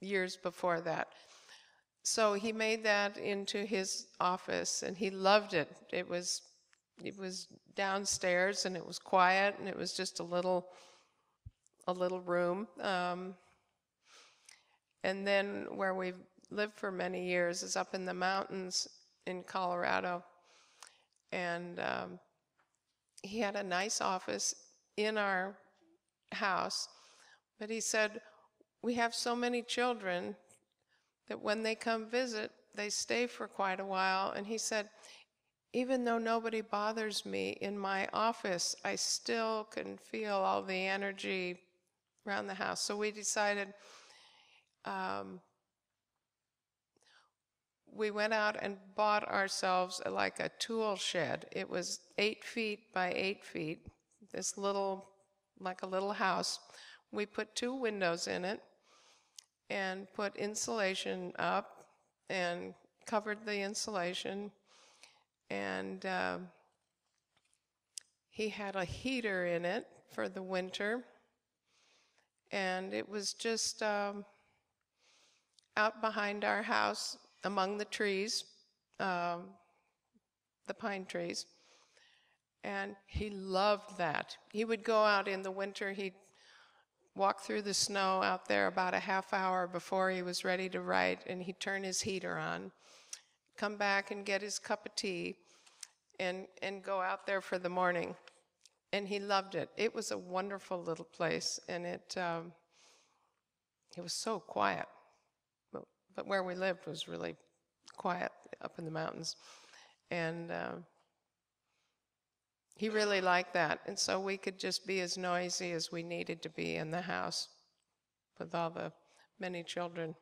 years before that. So he made that into his office, and he loved it. It was it was downstairs and it was quiet and it was just a little a little room um, and then where we've lived for many years is up in the mountains in colorado and um, he had a nice office in our house but he said we have so many children that when they come visit they stay for quite a while and he said even though nobody bothers me in my office, I still can feel all the energy around the house. So we decided um, we went out and bought ourselves uh, like a tool shed. It was eight feet by eight feet, this little, like a little house. We put two windows in it and put insulation up and covered the insulation and uh, he had a heater in it for the winter, and it was just um, out behind our house among the trees, um, the pine trees. And he loved that. He would go out in the winter, he'd walk through the snow out there about a half hour before he was ready to write, and he'd turn his heater on come back and get his cup of tea and, and go out there for the morning. And he loved it. It was a wonderful little place, and it, um, it was so quiet. But, but where we lived was really quiet up in the mountains. And uh, he really liked that. And so we could just be as noisy as we needed to be in the house with all the many children.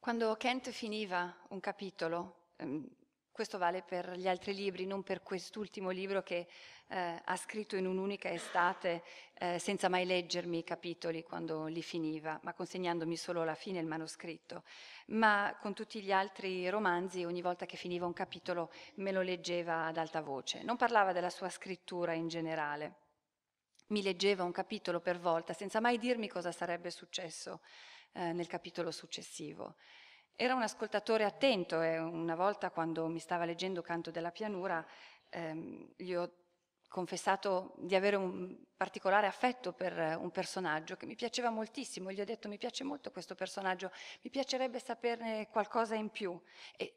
Quando Kent finiva un capitolo, ehm, questo vale per gli altri libri, non per quest'ultimo libro che eh, ha scritto in un'unica estate eh, senza mai leggermi i capitoli quando li finiva, ma consegnandomi solo la fine il manoscritto. Ma con tutti gli altri romanzi, ogni volta che finiva un capitolo me lo leggeva ad alta voce. Non parlava della sua scrittura in generale. Mi leggeva un capitolo per volta senza mai dirmi cosa sarebbe successo eh, nel capitolo successivo. Era un ascoltatore attento e una volta quando mi stava leggendo Canto della pianura ehm, gli ho confessato di avere un particolare affetto per eh, un personaggio che mi piaceva moltissimo, gli ho detto mi piace molto questo personaggio, mi piacerebbe saperne qualcosa in più e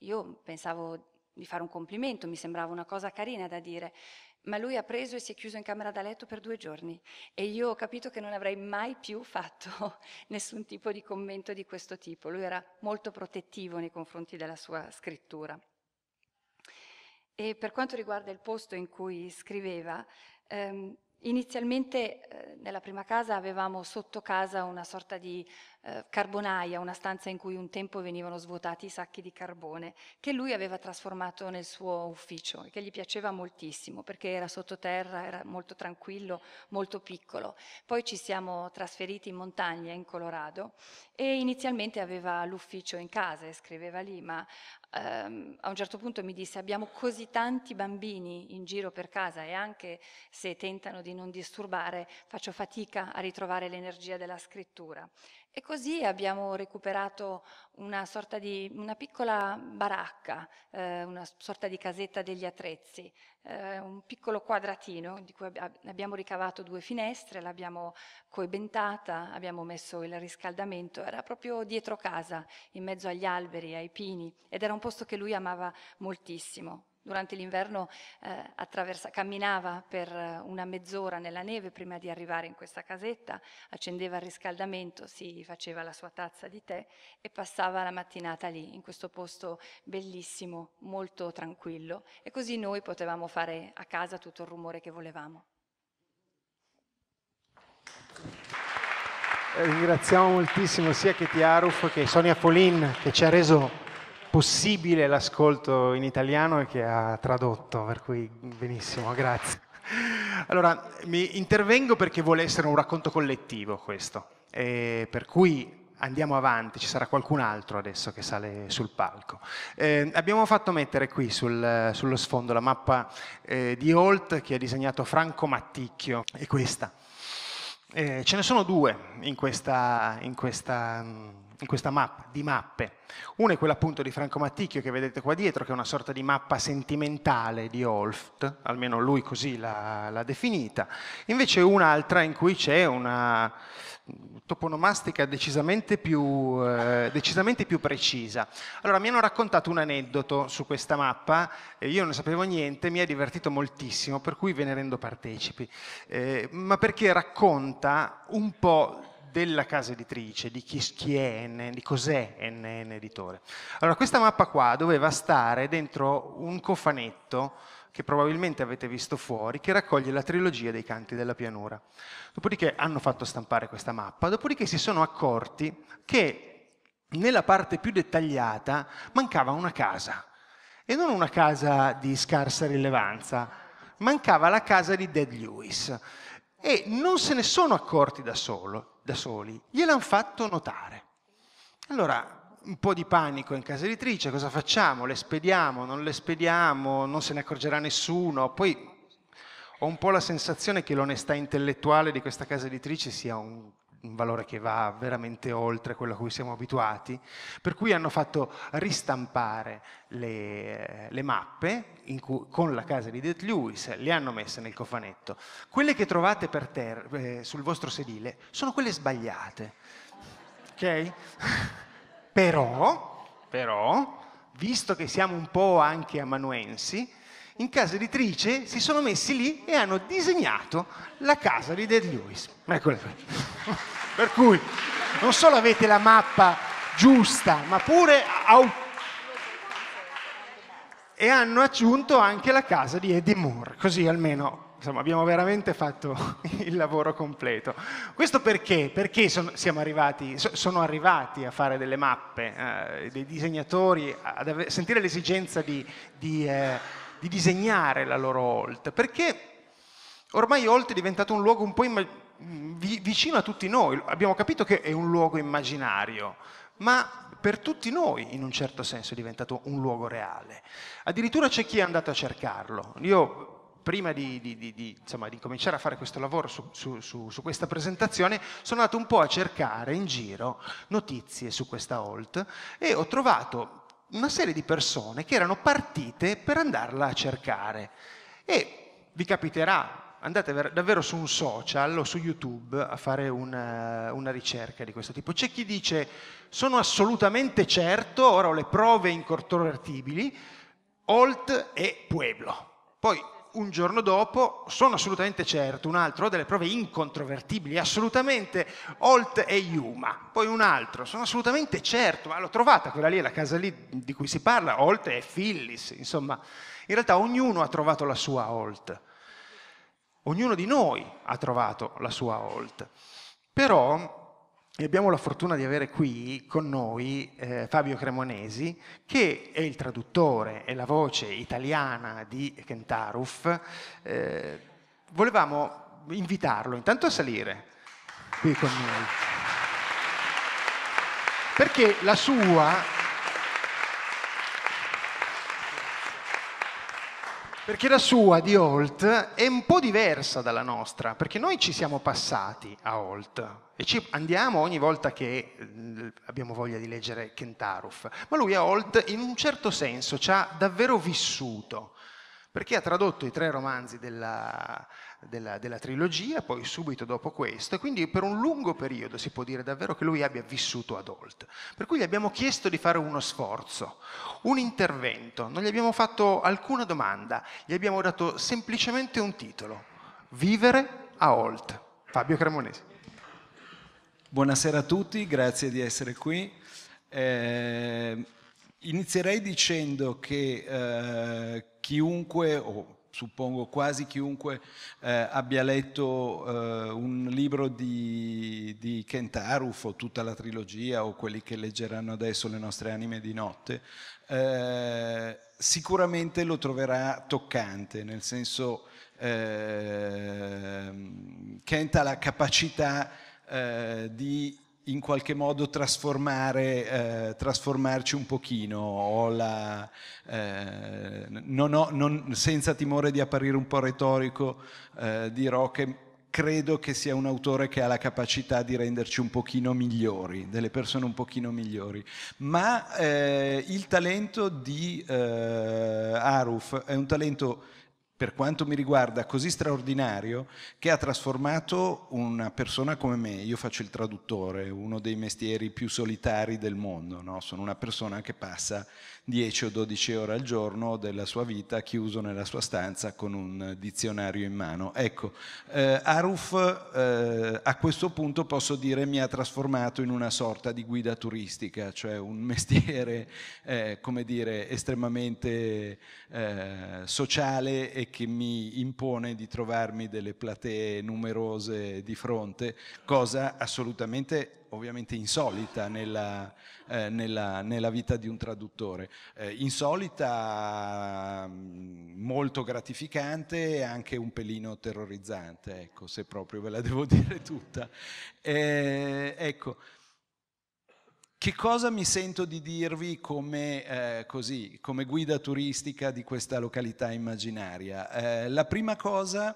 io pensavo di fare un complimento, mi sembrava una cosa carina da dire ma lui ha preso e si è chiuso in camera da letto per due giorni e io ho capito che non avrei mai più fatto nessun tipo di commento di questo tipo. Lui era molto protettivo nei confronti della sua scrittura. E per quanto riguarda il posto in cui scriveva, ehm, Inizialmente eh, nella prima casa avevamo sotto casa una sorta di eh, carbonaia, una stanza in cui un tempo venivano svuotati i sacchi di carbone, che lui aveva trasformato nel suo ufficio e che gli piaceva moltissimo perché era sottoterra, era molto tranquillo, molto piccolo. Poi ci siamo trasferiti in montagna, in Colorado, e inizialmente aveva l'ufficio in casa e scriveva lì, ma ehm, a un certo punto mi disse abbiamo così tanti bambini in giro per casa e anche se tentano di non disturbare faccio fatica a ritrovare l'energia della scrittura e così abbiamo recuperato una sorta di una piccola baracca, eh, una sorta di casetta degli attrezzi, eh, un piccolo quadratino di cui ab- abbiamo ricavato due finestre, l'abbiamo coibentata, abbiamo messo il riscaldamento, era proprio dietro casa, in mezzo agli alberi, ai pini, ed era un posto che lui amava moltissimo durante l'inverno eh, camminava per eh, una mezz'ora nella neve prima di arrivare in questa casetta, accendeva il riscaldamento, si faceva la sua tazza di tè e passava la mattinata lì, in questo posto bellissimo, molto tranquillo. E così noi potevamo fare a casa tutto il rumore che volevamo. Ringraziamo moltissimo sia Chetti Aruf che Sonia Folin che ci ha reso possibile l'ascolto in italiano e che ha tradotto, per cui benissimo, grazie. Allora, mi intervengo perché vuole essere un racconto collettivo questo, per cui andiamo avanti, ci sarà qualcun altro adesso che sale sul palco. Eh, abbiamo fatto mettere qui sul, sullo sfondo la mappa eh, di Holt che ha disegnato Franco Matticchio è questa. Eh, ce ne sono due in questa, in questa mm, in questa mappa di mappe. Una è quella appunto di Franco Matticchio che vedete qua dietro, che è una sorta di mappa sentimentale di Olft, almeno lui così l'ha definita. Invece un'altra in cui c'è una toponomastica decisamente più, eh, decisamente più, precisa. Allora, mi hanno raccontato un aneddoto su questa mappa, eh, io non sapevo niente, mi ha divertito moltissimo, per cui ve ne rendo partecipi, eh, ma perché racconta un po' della casa editrice, di chi, chi è NN, di cos'è NN Editore. Allora, questa mappa qua doveva stare dentro un cofanetto che probabilmente avete visto fuori, che raccoglie la trilogia dei canti della pianura. Dopodiché hanno fatto stampare questa mappa, dopodiché si sono accorti che nella parte più dettagliata mancava una casa, e non una casa di scarsa rilevanza, mancava la casa di Dead Lewis. E non se ne sono accorti da solo, da soli, gliel'hanno fatto notare. Allora, un po' di panico in casa editrice, cosa facciamo? Le spediamo, non le spediamo, non se ne accorgerà nessuno. Poi ho un po' la sensazione che l'onestà intellettuale di questa casa editrice sia un un valore che va veramente oltre quello a cui siamo abituati, per cui hanno fatto ristampare le, le mappe cui, con la casa di Det Lewis, le hanno messe nel cofanetto. Quelle che trovate terra, eh, sul vostro sedile sono quelle sbagliate, ok? però, però, visto che siamo un po' anche amanuensi, in casa editrice si sono messi lì e hanno disegnato la casa di Dead Lewis. Eccolo qui. Per cui non solo avete la mappa giusta, ma pure autentica e hanno aggiunto anche la casa di Eddie Moore, così almeno insomma, abbiamo veramente fatto il lavoro completo. Questo perché? Perché sono, arrivati, sono arrivati, a fare delle mappe, eh, dei disegnatori, a sentire l'esigenza di, di, eh, di disegnare la loro Olt, perché ormai Olt è diventato un luogo un po' immaginario vicino a tutti noi. Abbiamo capito che è un luogo immaginario, ma per tutti noi in un certo senso è diventato un luogo reale. Addirittura c'è chi è andato a cercarlo. Io prima di, di, di, di insomma, cominciare a fare questo lavoro su, su, su, su, questa presentazione, sono andato un po' a cercare in giro notizie su questa Holt e ho trovato una serie di persone che erano partite per andarla a cercare. E vi capiterà andate davvero su un social o su YouTube a fare una, eh, una ricerca di questo tipo. C'è chi dice sono assolutamente certo, ora ho le prove incontrovertibili, Olt e Pueblo. Poi un giorno dopo sono assolutamente certo, un altro ho delle prove incontrovertibili, assolutamente Holt e Yuma. Poi un altro, sono assolutamente certo, ma l'ho trovata quella lì, la casa lì di cui si parla, Holt e Phyllis, insomma, in realtà ognuno ha trovato la sua Holt. Ognuno di noi ha trovato la sua Holt. Però abbiamo la fortuna di avere qui con noi eh, Fabio Cremonesi, che è il traduttore e la voce italiana di Kentaruf. Eh, volevamo invitarlo intanto a salire qui con noi, perché la sua Perché la sua di Holt è un po' diversa dalla nostra, perché noi ci siamo passati a Holt e ci andiamo ogni volta che eh, abbiamo voglia di leggere Kentaruf, ma lui a Holt in un certo senso ci ha davvero vissuto, perché ha tradotto i tre romanzi della, della, della trilogia, poi subito dopo questo, e quindi per un lungo periodo si può dire davvero che lui abbia vissuto ad Holt. Per cui gli abbiamo chiesto di fare uno sforzo, un intervento, non gli abbiamo fatto alcuna domanda, gli abbiamo dato semplicemente un titolo, Vivere a Holt. Fabio Cremonesi. Buonasera a tutti, grazie di essere qui. Eh, inizierei dicendo che eh, chiunque, o suppongo quasi chiunque eh, abbia letto eh, un libro di, di Kentaruf o tutta la trilogia o quelli che leggeranno adesso le nostre anime di notte, eh, sicuramente lo troverà toccante, nel senso eh, Kent ha la capacità eh, di in qualche modo trasformare, eh, trasformarci un pochino, la, eh, non ho, non, senza timore di apparire un po' retorico, eh, dirò che credo che sia un autore che ha la capacità di renderci un pochino migliori, delle persone un pochino migliori, ma eh, il talento di eh, Aruf è un talento per quanto mi riguarda, così straordinario che ha trasformato una persona come me, io faccio il traduttore, uno dei mestieri più solitari del mondo, no? sono una persona che passa 10 o 12 ore al giorno della sua vita chiuso nella sua stanza con un dizionario in mano. Ecco, eh, Aruf eh, a questo punto posso dire mi ha trasformato in una sorta di guida turistica, cioè un mestiere, eh, come dire, estremamente eh, sociale e che mi impone di trovarmi delle platee numerose di fronte, cosa assolutamente ovviamente insolita nella eh, nella, nella, vita di un traduttore. Eh, insolita, mm, molto gratificante e anche un pelino terrorizzante, ecco, se proprio ve la devo dire tutta. Eh, ecco. Che cosa mi sento di dirvi come, eh, così, come guida turistica di questa località immaginaria? Eh, la prima cosa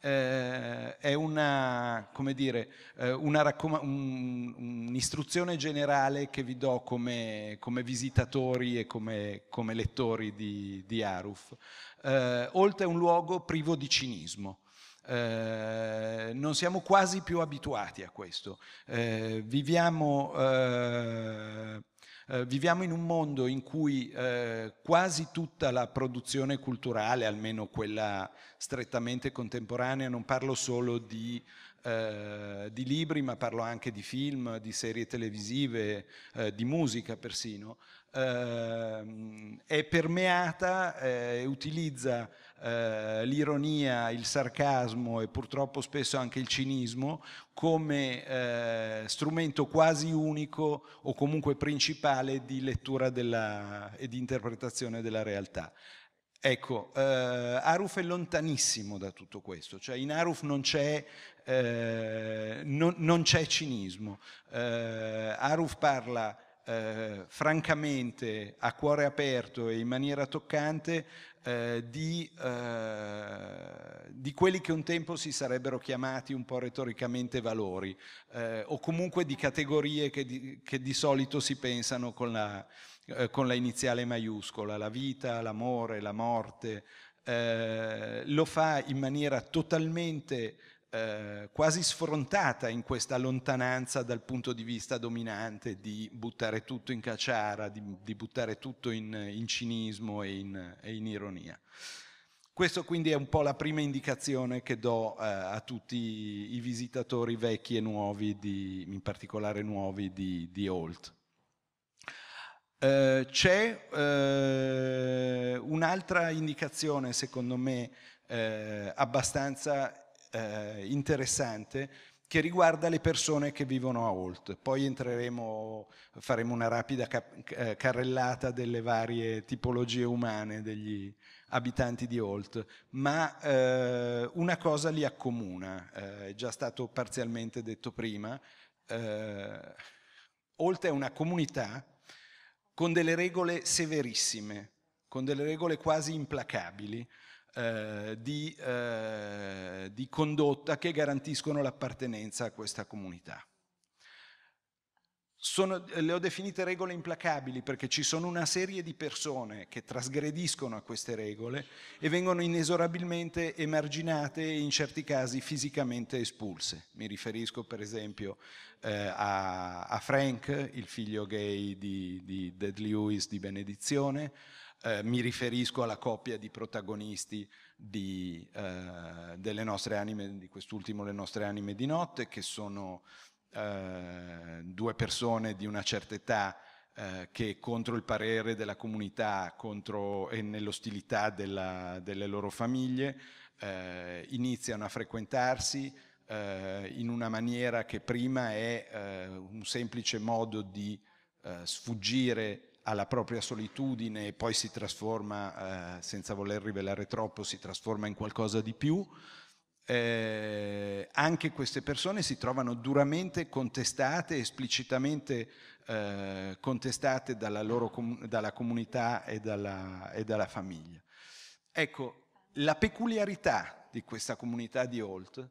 eh, è una, dire, eh, una un, un'istruzione generale che vi do come, come visitatori e come, come lettori di, di Aruf. Eh, oltre a un luogo privo di cinismo. Eh, non siamo quasi più abituati a questo. Eh, viviamo eh, eh, viviamo in un mondo in cui eh, quasi tutta la produzione culturale, almeno quella strettamente contemporanea, non parlo solo di, eh, di libri, ma parlo anche di film, di serie televisive, eh, di musica persino, ehm, è permeata eh, e utilizza eh, l'ironia, il sarcasmo e purtroppo spesso anche il cinismo come eh, strumento quasi unico o comunque principale di lettura della, e di interpretazione della realtà. Ecco, eh, Aruf è lontanissimo da tutto questo, cioè in Aruf non c'è, eh, non, non c'è cinismo. Eh, Aruf parla eh, francamente, a cuore aperto e in maniera toccante eh, di, eh, di, quelli che un tempo si sarebbero chiamati un po' retoricamente valori, eh, o comunque di categorie che di, che di solito si pensano con la, eh, con la, iniziale maiuscola, la vita, l'amore, la morte. Eh, lo fa in maniera totalmente eh, quasi sfrontata in questa lontananza dal punto di vista dominante di buttare tutto in cacciara, di, di buttare tutto in, in cinismo e in, e in, ironia. Questo quindi è un po' la prima indicazione che do eh, a tutti i visitatori vecchi e nuovi, di, in particolare nuovi di, di Holt. Eh, c'è eh, un'altra indicazione, secondo me, eh, abbastanza eh, interessante che riguarda le persone che vivono a Olt. Poi entreremo, faremo una rapida cap- eh, carrellata delle varie tipologie umane degli abitanti di Olt, ma eh, una cosa li accomuna, eh, è già stato parzialmente detto prima, eh, Holt è una comunità con delle regole severissime, con delle regole quasi implacabili, eh, di, eh, di condotta che garantiscono l'appartenenza a questa comunità. Sono, le ho definite regole implacabili perché ci sono una serie di persone che trasgrediscono a queste regole e vengono inesorabilmente emarginate e in certi casi fisicamente espulse. Mi riferisco per esempio eh, a, a, Frank, il figlio gay di, di Dead Lewis di Benedizione, eh, mi riferisco alla coppia di protagonisti di, eh, delle nostre anime, di quest'ultimo Le nostre anime di notte, che sono eh, due persone di una certa età eh, che contro il parere della comunità contro, e nell'ostilità della, delle loro famiglie eh, iniziano a frequentarsi eh, in una maniera che prima è un semplice modo di sfuggire alla propria solitudine e poi si trasforma, eh, senza voler rivelare troppo, si trasforma in qualcosa di più, eh, anche queste persone si trovano duramente contestate, esplicitamente eh, contestate dalla, loro com- dalla comunità e dalla, e dalla famiglia. Ecco, la peculiarità di questa comunità di Holt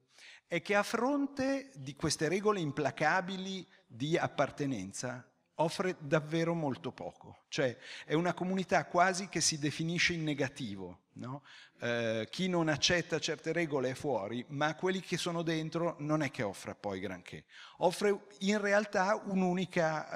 è che a fronte di queste regole implacabili di appartenenza, offre davvero molto poco, cioè è una comunità quasi che si definisce in negativo, No? Eh, chi non accetta certe regole è fuori, ma quelli che sono dentro non è che offra poi granché. Offre in realtà un'unica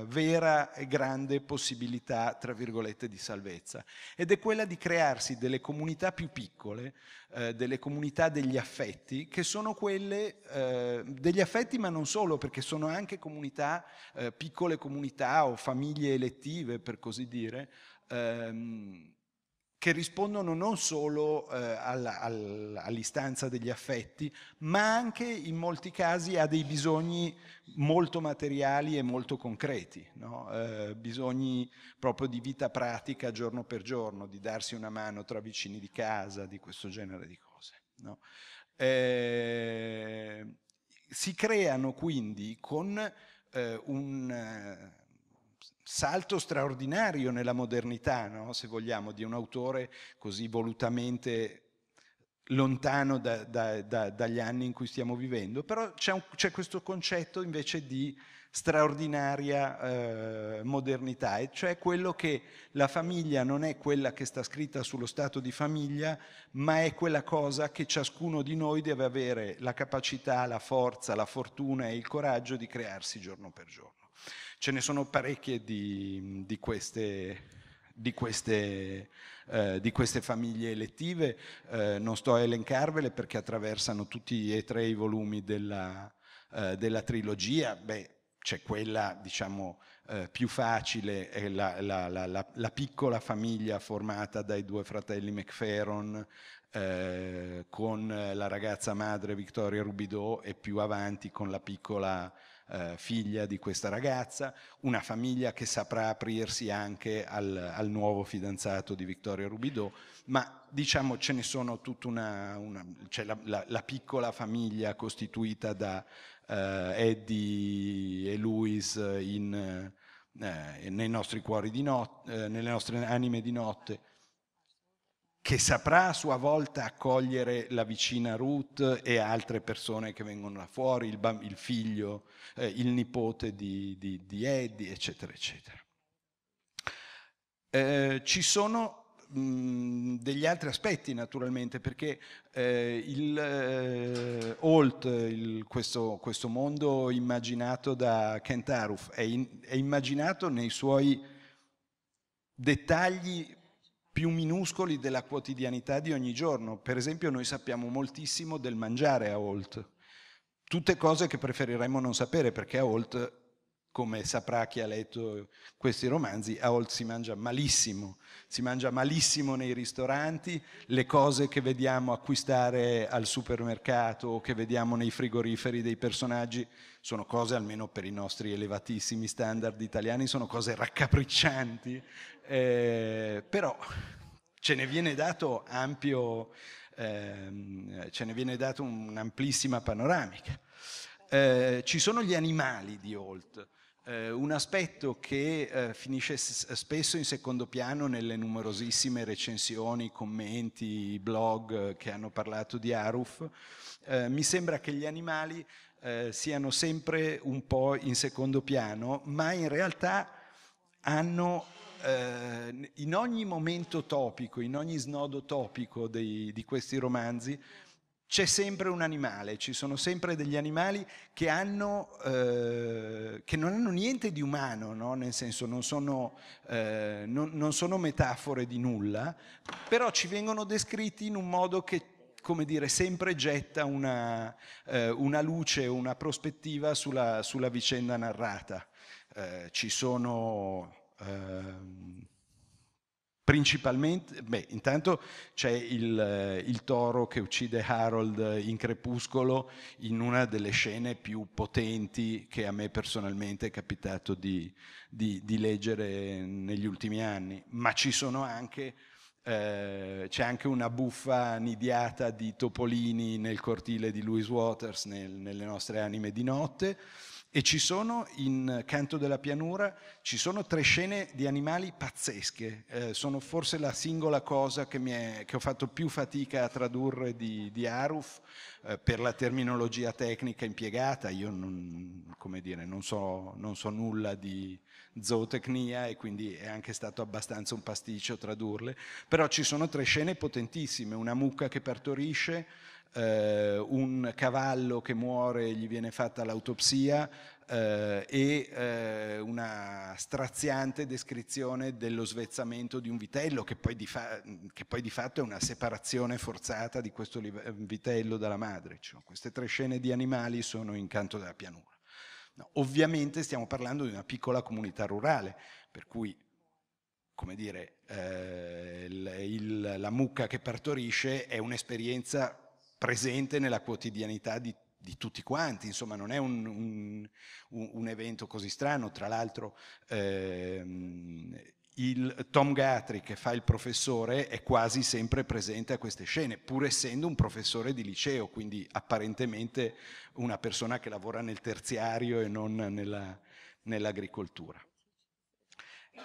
eh, vera e grande possibilità, tra virgolette, di salvezza, ed è quella di crearsi delle comunità più piccole, eh, delle comunità degli affetti, che sono quelle eh, degli affetti, ma non solo, perché sono anche comunità, eh, piccole comunità o famiglie elettive, per così dire. Ehm, che rispondono non solo eh, alla, alla, all'istanza degli affetti, ma anche in molti casi a dei bisogni molto materiali e molto concreti, no? eh, bisogni proprio di vita pratica giorno per giorno, di darsi una mano tra vicini di casa, di questo genere di cose. No? Eh, si creano quindi con eh, un salto straordinario nella modernità, no? se vogliamo, di un autore così volutamente lontano da, da, da, dagli anni in cui stiamo vivendo, però c'è, un, c'è questo concetto invece di straordinaria eh, modernità, e cioè quello che la famiglia non è quella che sta scritta sullo stato di famiglia, ma è quella cosa che ciascuno di noi deve avere la capacità, la forza, la fortuna e il coraggio di crearsi giorno per giorno. Ce ne sono parecchie di, di queste di queste, eh, di queste, famiglie elettive. Eh, non sto a elencarvele perché attraversano tutti e tre i volumi della, eh, della trilogia. Beh, c'è quella, diciamo, eh, più facile, è la, la, la, la, piccola famiglia formata dai due fratelli McFerron eh, con la ragazza madre Vittoria Rubidò e più avanti con la piccola eh, figlia di questa ragazza, una famiglia che saprà aprirsi anche al, al nuovo fidanzato di Vittoria Rubidò, ma diciamo ce ne sono tutta una, una c'è cioè la, la, la, piccola famiglia costituita da eh, Eddie e Louis in, eh, nei nostri cuori di notte, eh, nelle nostre anime di notte, che saprà a sua volta accogliere la vicina Ruth e altre persone che vengono là fuori, il, bamb- il figlio, eh, il nipote di, di, di, Eddie, eccetera, eccetera. Eh, ci sono degli altri aspetti naturalmente perché eh, il eh, Holt, il, questo, questo, mondo immaginato da Kent Aruf, è, in, è immaginato nei suoi dettagli più minuscoli della quotidianità di ogni giorno. Per esempio noi sappiamo moltissimo del mangiare a Holt, tutte cose che preferiremmo non sapere perché a Holt, come saprà chi ha letto questi romanzi, a Holt si mangia malissimo, si mangia malissimo nei ristoranti, le cose che vediamo acquistare al supermercato o che vediamo nei frigoriferi dei personaggi sono cose, almeno per i nostri elevatissimi standard italiani, sono cose raccapriccianti, eh, però ce ne viene dato ampio, ehm, ce ne viene dato un'amplissima panoramica. Eh, ci sono gli animali di Holt, eh, un aspetto che eh, finisce s- spesso in secondo piano nelle numerosissime recensioni, commenti, blog eh, che hanno parlato di Aruf. Eh, mi sembra che gli animali eh, siano sempre un po' in secondo piano, ma in realtà hanno eh, in ogni momento topico, in ogni snodo topico dei, di questi romanzi, c'è sempre un animale, ci sono sempre degli animali che, hanno, eh, che non hanno niente di umano, no? nel senso non sono, eh, non, non sono metafore di nulla, però ci vengono descritti in un modo che come dire, sempre getta una, eh, una luce, una prospettiva sulla, sulla vicenda narrata. Eh, ci sono eh, principalmente, beh, intanto c'è il, eh, il, toro che uccide Harold in Crepuscolo in una delle scene più potenti che a me personalmente è capitato di, di, di leggere negli ultimi anni, ma ci sono anche eh, c'è anche una buffa nidiata di topolini nel cortile di Louis Waters nel, nelle nostre anime di notte. E ci sono in Canto della pianura, ci sono tre scene di animali pazzesche, eh, sono forse la singola cosa che, è, che, ho fatto più fatica a tradurre di, di Aruf eh, per la terminologia tecnica impiegata, io non, dire, non, so, non so nulla di, zootecnia e quindi è anche stato abbastanza un pasticcio tradurle, però ci sono tre scene potentissime, una mucca che partorisce, eh, un cavallo che muore gli viene fatta l'autopsia eh, e eh, una straziante descrizione dello svezzamento di un vitello che poi, di, fa- che poi di fatto è una separazione forzata di questo li- eh, vitello dalla madre. Cioè, queste tre scene di animali sono in canto della pianura. No, ovviamente stiamo parlando di una piccola comunità rurale, per cui come dire, eh, il, il, la mucca che partorisce è un'esperienza presente nella quotidianità di, di tutti quanti, insomma non è un, un, un evento così strano, tra l'altro ehm, il Tom Gatri che fa il professore è quasi sempre presente a queste scene, pur essendo un professore di liceo, quindi apparentemente una persona che lavora nel terziario e non nella, nell'agricoltura.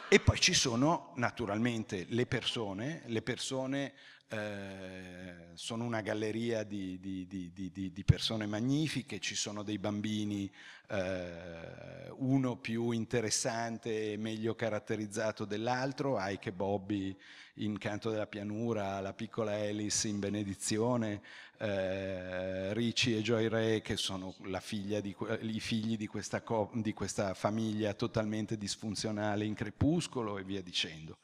E poi ci sono naturalmente le persone, le persone eh, sono una galleria di, di, di, di, persone magnifiche, ci sono dei bambini, eh, uno più interessante e meglio caratterizzato dell'altro, Ike e Bobby in Canto della pianura, la piccola Alice in Benedizione, eh, Ricci e Joy Re che sono i figli di questa, co- di questa famiglia totalmente disfunzionale in Crepuscolo e via dicendo.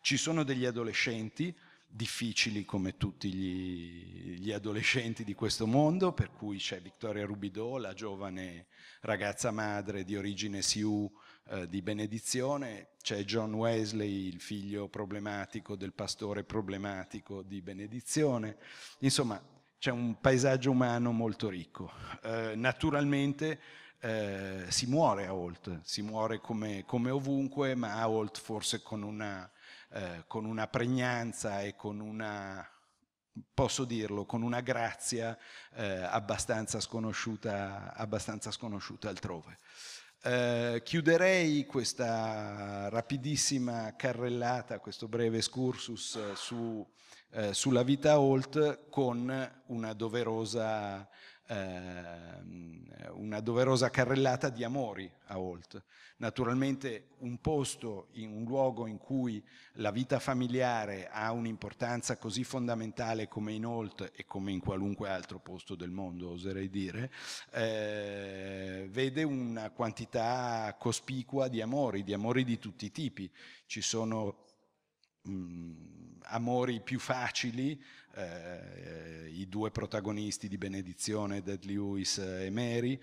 Ci sono degli adolescenti, difficili come tutti gli, gli, adolescenti di questo mondo, per cui c'è Victoria Rubidò, la giovane ragazza madre di origine Sioux eh, di benedizione, c'è John Wesley, il figlio problematico del pastore problematico di benedizione, insomma c'è un paesaggio umano molto ricco. Eh, naturalmente eh, si muore a Holt, si muore come, come ovunque, ma a Holt forse con una eh, con una pregnanza e con una, posso dirlo, con una grazia eh, abbastanza, sconosciuta, abbastanza sconosciuta altrove. Eh, chiuderei questa rapidissima carrellata, questo breve excursus eh, su, eh, sulla vita Holt con una doverosa eh, una doverosa carrellata di amori a Holt. Naturalmente un posto, in un luogo in cui la vita familiare ha un'importanza così fondamentale come in Holt e come in qualunque altro posto del mondo, oserei dire, eh, vede una quantità cospicua di amori, di amori di tutti i tipi. Ci sono Mm, amori più facili, eh, i due protagonisti di Benedizione, Dead Lewis e Mary.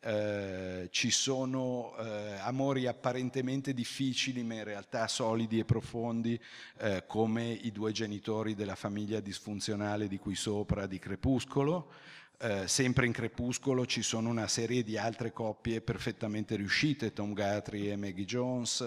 Eh, ci sono eh, amori apparentemente difficili ma in realtà solidi e profondi eh, come i due genitori della famiglia disfunzionale di qui sopra di Crepuscolo. Eh, sempre in Crepuscolo ci sono una serie di altre coppie perfettamente riuscite, Tom Guthrie e Maggie Jones,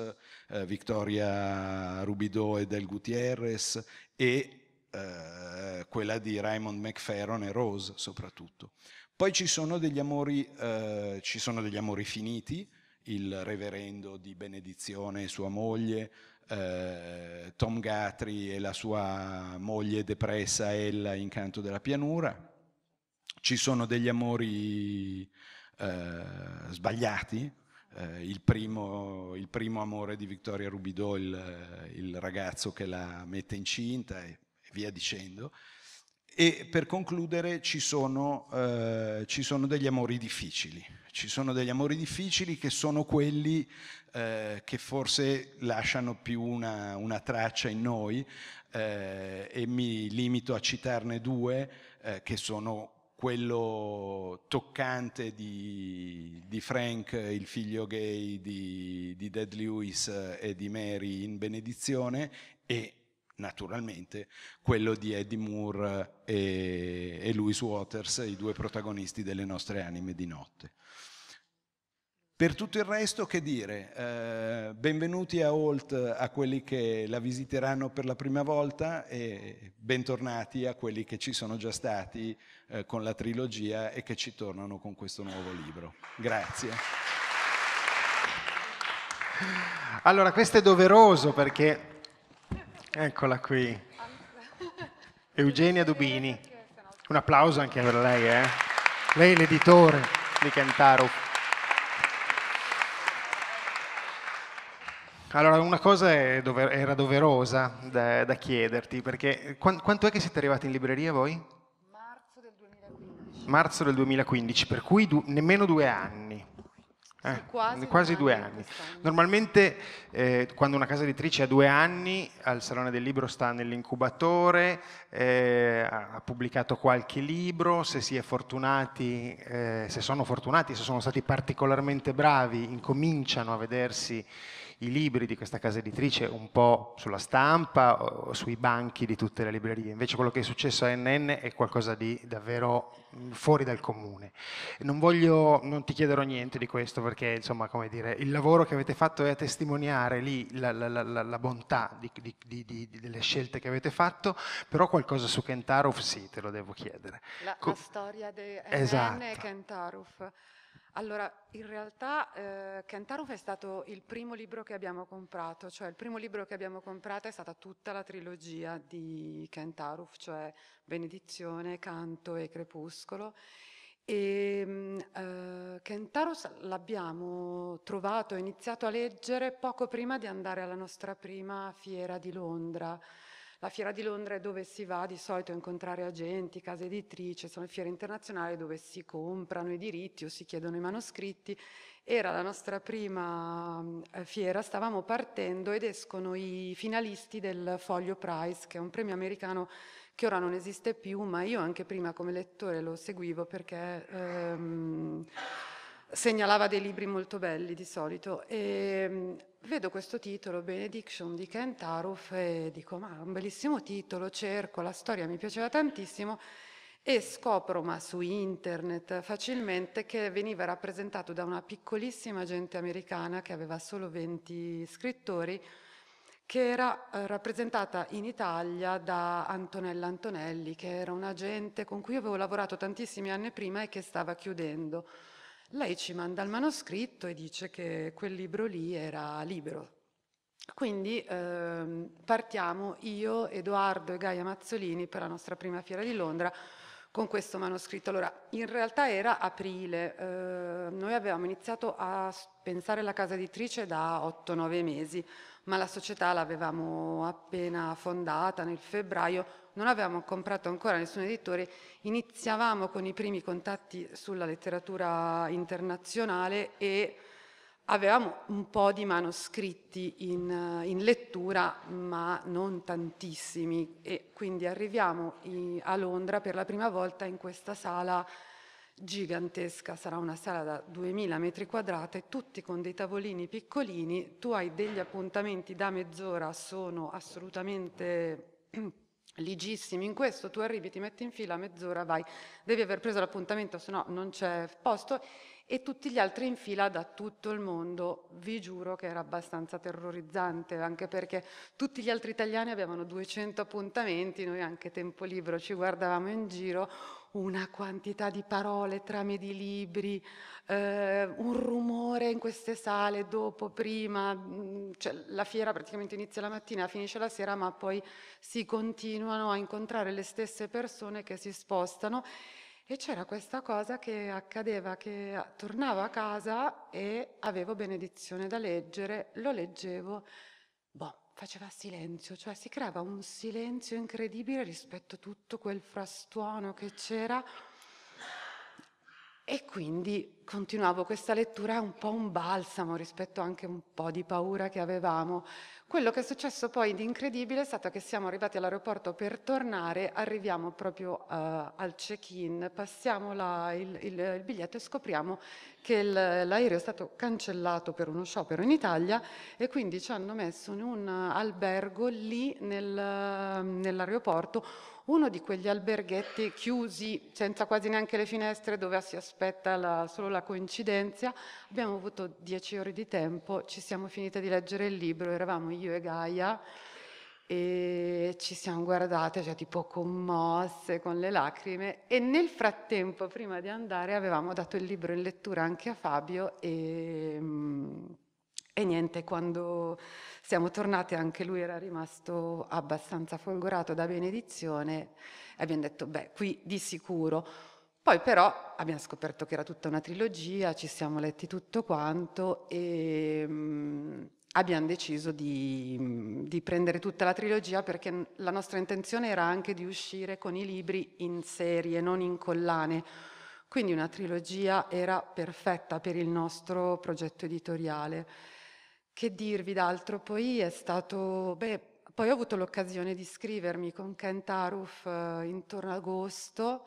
eh, Victoria Rubidò e Del Gutierrez e eh, quella di Raymond McFerron e Rose soprattutto. Poi ci sono degli amori, eh, ci sono degli amori finiti, il reverendo di benedizione e sua moglie, eh, Tom Gatri e la sua moglie depressa Ella in canto della pianura. Ci sono degli amori eh, sbagliati, eh, il primo, il, primo, amore di Vittoria Rubidò, il, il ragazzo che la mette incinta. E, via dicendo. E per concludere ci sono, eh, ci sono, degli amori difficili, ci sono degli amori difficili che sono quelli eh, che forse lasciano più una, una traccia in noi eh, e mi limito a citarne due eh, che sono quello toccante di, di, Frank, il figlio gay di, di Dead Lewis eh, e di Mary in benedizione e naturalmente quello di Eddie Moore e, eh, e Louis Waters, i due protagonisti delle nostre anime di notte. Per tutto il resto, che dire? Eh, benvenuti a Holt a quelli che la visiteranno per la prima volta e bentornati a quelli che ci sono già stati eh, con la trilogia e che ci tornano con questo nuovo libro. Grazie. Allora, questo è doveroso perché Eccola qui. Eugenia Dubini. Un applauso anche per lei, eh? Lei è l'editore di Kentaro. Allora, una cosa dover- era doverosa da-, da, chiederti, perché qu- quanto è che siete arrivati in libreria voi? Marzo del 2015. Marzo del 2015, per cui du- nemmeno due anni eh, quasi, quasi due anni. Normalmente eh, quando una casa editrice ha due anni, al Salone del Libro sta nell'incubatore, eh, ha pubblicato qualche libro, se, si è fortunati, eh, se sono fortunati, se sono stati particolarmente bravi, incominciano a vedersi i libri di questa casa editrice un po' sulla stampa o sui banchi di tutte le librerie. Invece quello che è successo a NN è qualcosa di davvero fuori dal comune. Non voglio, non ti chiederò niente di questo perché insomma, come dire, il lavoro che avete fatto è a testimoniare lì la, la, la, la bontà di, di, di, delle scelte che avete fatto, però qualcosa su Kentaruf sì, te lo devo chiedere. La, storia di NN esatto. e Kentaruf. Allora, in realtà eh, Kentaruf è stato il primo libro che abbiamo comprato, cioè il primo libro che abbiamo comprato è stata tutta la trilogia di Kentaruf, cioè Benedizione, Canto e Crepuscolo. E mm, eh, l'abbiamo trovato, iniziato a leggere poco prima di andare alla nostra prima fiera di Londra, la Fiera di Londra è dove si va di solito a incontrare agenti, case editrici, sono fiere internazionali dove si comprano i diritti o si chiedono i manoscritti. Era la nostra prima eh, fiera, stavamo partendo ed escono i finalisti del Foglio Prize, che è un premio americano che ora non esiste più, ma io anche prima come lettore lo seguivo perché... Ehm, segnalava dei libri molto belli di solito e mm, vedo questo titolo Benediction di Kent Aruf e dico ma è un bellissimo titolo, cerco, la storia mi piaceva tantissimo e scopro ma su internet facilmente che veniva rappresentato da una piccolissima gente americana che aveva solo 20 scrittori che era eh, rappresentata in Italia da Antonella Antonelli, che era un agente con cui avevo lavorato tantissimi anni prima e che stava chiudendo. Lei ci manda il manoscritto e dice che quel libro lì era libero. Quindi ehm, partiamo io, Edoardo e Gaia Mazzolini per la nostra prima fiera di Londra con questo manoscritto. Allora, in realtà era aprile, eh, noi avevamo iniziato a pensare alla casa editrice da 8-9 mesi, ma la società l'avevamo appena fondata nel febbraio, non avevamo comprato ancora nessun editore, iniziavamo con i primi contatti sulla letteratura internazionale e avevamo un po' di manoscritti in, in lettura, ma non tantissimi. E quindi arriviamo in, a Londra per la prima volta in questa sala gigantesca, sarà una sala da 2000 metri quadrati, tutti con dei tavolini piccolini, tu hai degli appuntamenti da mezz'ora, sono assolutamente ligissimi in questo, tu arrivi, ti metti in fila, mezz'ora vai, devi aver preso l'appuntamento, se no non c'è posto e tutti gli altri in fila da tutto il mondo. Vi giuro che era abbastanza terrorizzante, anche perché tutti gli altri italiani avevano 200 appuntamenti, noi anche tempo libero ci guardavamo in giro, una quantità di parole, trame di libri, eh, un rumore in queste sale dopo, prima, mm, cioè, la fiera praticamente inizia la mattina, finisce la sera, ma poi si continuano a incontrare le stesse persone che si spostano e c'era questa cosa che accadeva, che tornavo a casa e avevo benedizione da leggere, lo leggevo, boh, faceva silenzio, cioè si creava un silenzio incredibile rispetto a tutto quel frastuono che c'era. E quindi continuavo, questa lettura un po' un balsamo rispetto anche a un po' di paura che avevamo. Quello che è successo poi di incredibile è stato che siamo arrivati all'aeroporto per tornare, arriviamo proprio uh, al check-in, passiamo la, il, il, il, biglietto e scopriamo che l'aereo è stato cancellato per uno sciopero in Italia e quindi ci hanno messo in un albergo lì nel, nell'aeroporto uno di quegli alberghetti chiusi, senza quasi neanche le finestre, dove si aspetta la, solo la coincidenza. Abbiamo avuto dieci ore di tempo, ci siamo finite di leggere il libro, eravamo io e Gaia, e ci siamo guardate, cioè tipo commosse con le lacrime e nel frattempo, prima di andare, avevamo dato il libro in lettura anche a Fabio e... Mm, e niente, quando siamo tornati anche lui era rimasto abbastanza folgorato da benedizione e abbiamo detto, beh, qui di sicuro. Poi però abbiamo scoperto che era tutta una trilogia, ci siamo letti tutto quanto e mh, abbiamo deciso di, di prendere tutta la trilogia perché la nostra intenzione era anche di uscire con i libri in serie, non in collane. Quindi una trilogia era perfetta per il nostro progetto editoriale. Che dirvi d'altro? Poi è stato, beh, poi ho avuto l'occasione di scrivermi con Kent Aruf eh, intorno ad agosto,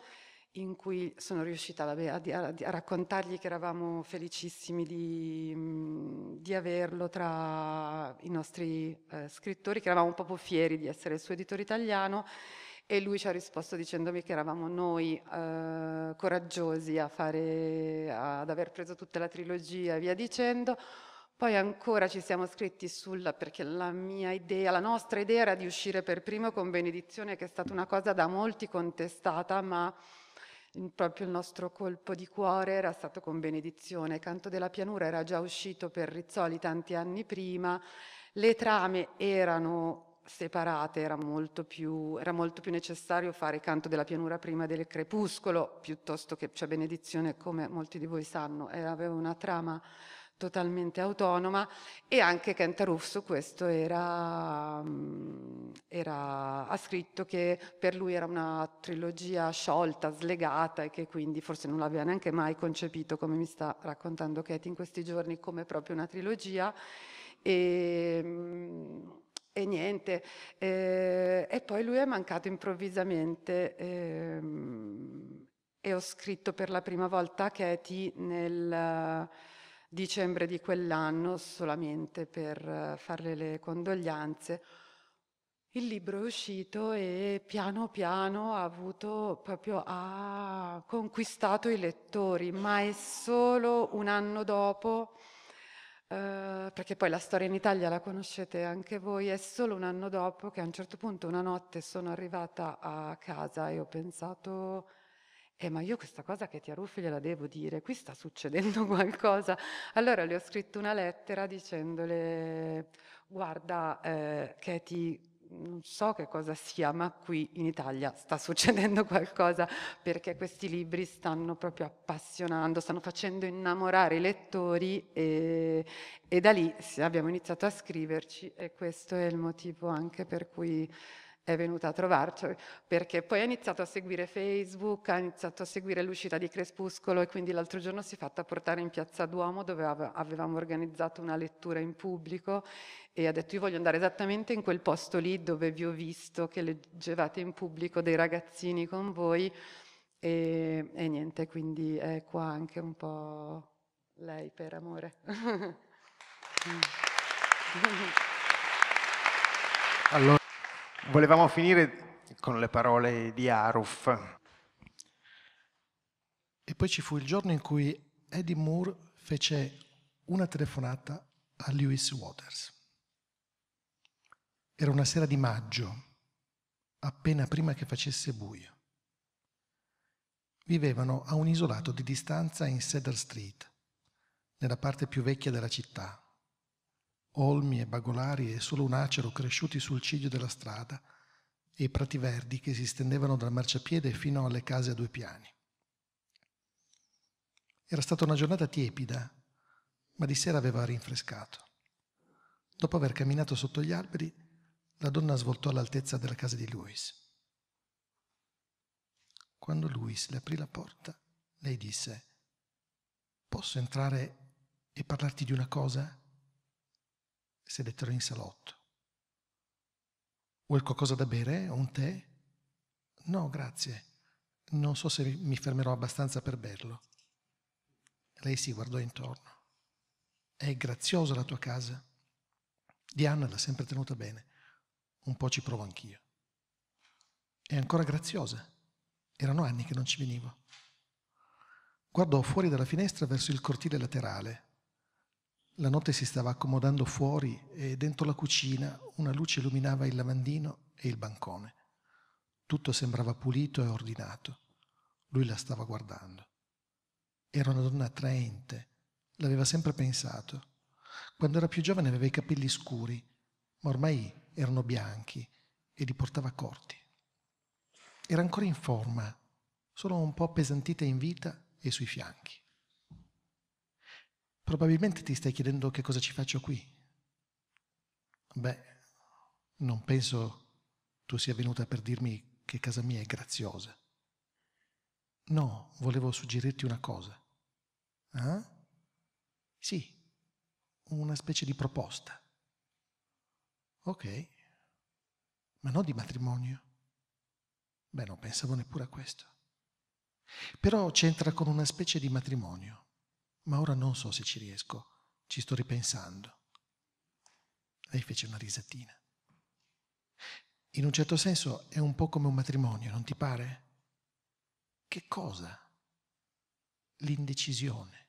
in cui sono riuscita vabbè, a, a, a, raccontargli che eravamo felicissimi di, mm, di averlo tra i nostri eh, scrittori, che eravamo proprio fieri di essere il suo editore italiano e lui ci ha risposto dicendomi che eravamo noi eh, coraggiosi fare, ad aver preso tutta la trilogia e via dicendo. Poi ancora ci siamo scritti sulla, perché la mia idea, la nostra idea era di uscire per primo con benedizione, che è stata una cosa da molti contestata, ma proprio il nostro colpo di cuore era stato con benedizione. Canto della pianura era già uscito per Rizzoli tanti anni prima, le trame erano separate, era molto più, era molto più necessario fare Canto della pianura prima del crepuscolo, piuttosto che, cioè benedizione, come molti di voi sanno, eh, aveva una trama totalmente autonoma e anche Kenta Russo questo era, mm, era, ha scritto che per lui era una trilogia sciolta, slegata e che quindi forse non l'aveva neanche mai concepito come mi sta raccontando Katie in questi giorni come proprio una trilogia e, mm, e niente e, eh, e, poi lui è mancato improvvisamente e, ehm, e ho scritto per la prima volta Katie nel dicembre di quell'anno solamente per eh, farle le condoglianze. Il libro è uscito e piano piano ha avuto proprio ha conquistato i lettori, ma è solo un anno dopo eh, perché poi la storia in Italia la conoscete anche voi, è solo un anno dopo che a un certo punto una notte sono arrivata a casa e ho pensato eh, ma io questa cosa che ti aruffi gliela devo dire, qui sta succedendo qualcosa. Allora le ho scritto una lettera dicendole, guarda eh, Katie, non so che cosa sia, ma qui in Italia sta succedendo qualcosa perché questi libri stanno proprio appassionando, stanno facendo innamorare i lettori e, e da lì abbiamo iniziato a scriverci e questo è il motivo anche per cui è venuta a trovarci perché poi ha iniziato a seguire Facebook, ha iniziato a seguire l'uscita di Crespuscolo e quindi l'altro giorno si è fatta portare in piazza Duomo dove avevamo organizzato una lettura in pubblico e ha detto io voglio andare esattamente in quel posto lì dove vi ho visto che leggevate in pubblico dei ragazzini con voi e, e niente, quindi è qua anche un po' lei per amore. allora. Volevamo finire con le parole di Aruf. E poi ci fu il giorno in cui Eddie Moore fece una telefonata a Lewis Waters. Era una sera di maggio, appena prima che facesse buio. Vivevano a un isolato di distanza in Cedar Street, nella parte più vecchia della città, olmi e bagolari e solo un acero cresciuti sul ciglio della strada e i prati verdi che si stendevano dal marciapiede fino alle case a due piani. Era stata una giornata tiepida, ma di sera aveva rinfrescato. Dopo aver camminato sotto gli alberi, la donna svoltò all'altezza della casa di Louis. Quando Louis le aprì la porta, lei disse, Posso entrare e parlarti di una cosa? sedettero in salotto. Vuoi qualcosa da bere? o Un tè? No, grazie. Non so se mi fermerò abbastanza per berlo. Lei si guardò intorno. È graziosa la tua casa. Diana l'ha sempre tenuta bene. Un po' ci provo anch'io. È ancora graziosa. Erano anni che non ci venivo. Guardò fuori dalla finestra verso il cortile laterale, la notte si stava accomodando fuori e dentro la cucina una luce illuminava il lavandino e il bancone. Tutto sembrava pulito e ordinato. Lui la stava guardando. Era una donna attraente, l'aveva sempre pensato. Quando era più giovane aveva i capelli scuri, ma ormai erano bianchi e li portava corti. Era ancora in forma, solo un po' appesantita in vita e sui fianchi. Probabilmente ti stai chiedendo che cosa ci faccio qui. Beh, non penso tu sia venuta per dirmi che casa mia è graziosa. No, volevo suggerirti una cosa. Eh? Sì, una specie di proposta. Ok, ma non di matrimonio. Beh, non pensavo neppure a questo. Però c'entra con una specie di matrimonio ma ora non so se ci riesco, ci sto ripensando. Lei fece una risatina. In un certo senso è un po' come un matrimonio, non ti pare? Che cosa? L'indecisione.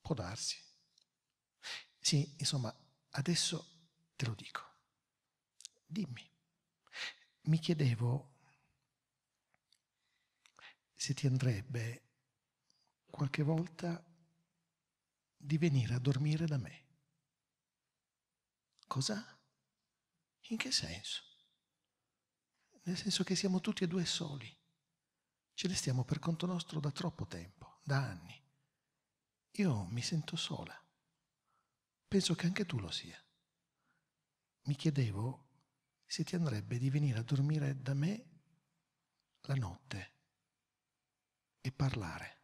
Può darsi. Sì, insomma, adesso te lo dico. Dimmi. Mi chiedevo se ti andrebbe qualche volta di venire a dormire da me. Cosa? In che senso? Nel senso che siamo tutti e due soli. Ce ne stiamo per conto nostro da troppo tempo, da anni. Io mi sento sola. Penso che anche tu lo sia. Mi chiedevo se ti andrebbe di venire a dormire da me la notte e parlare.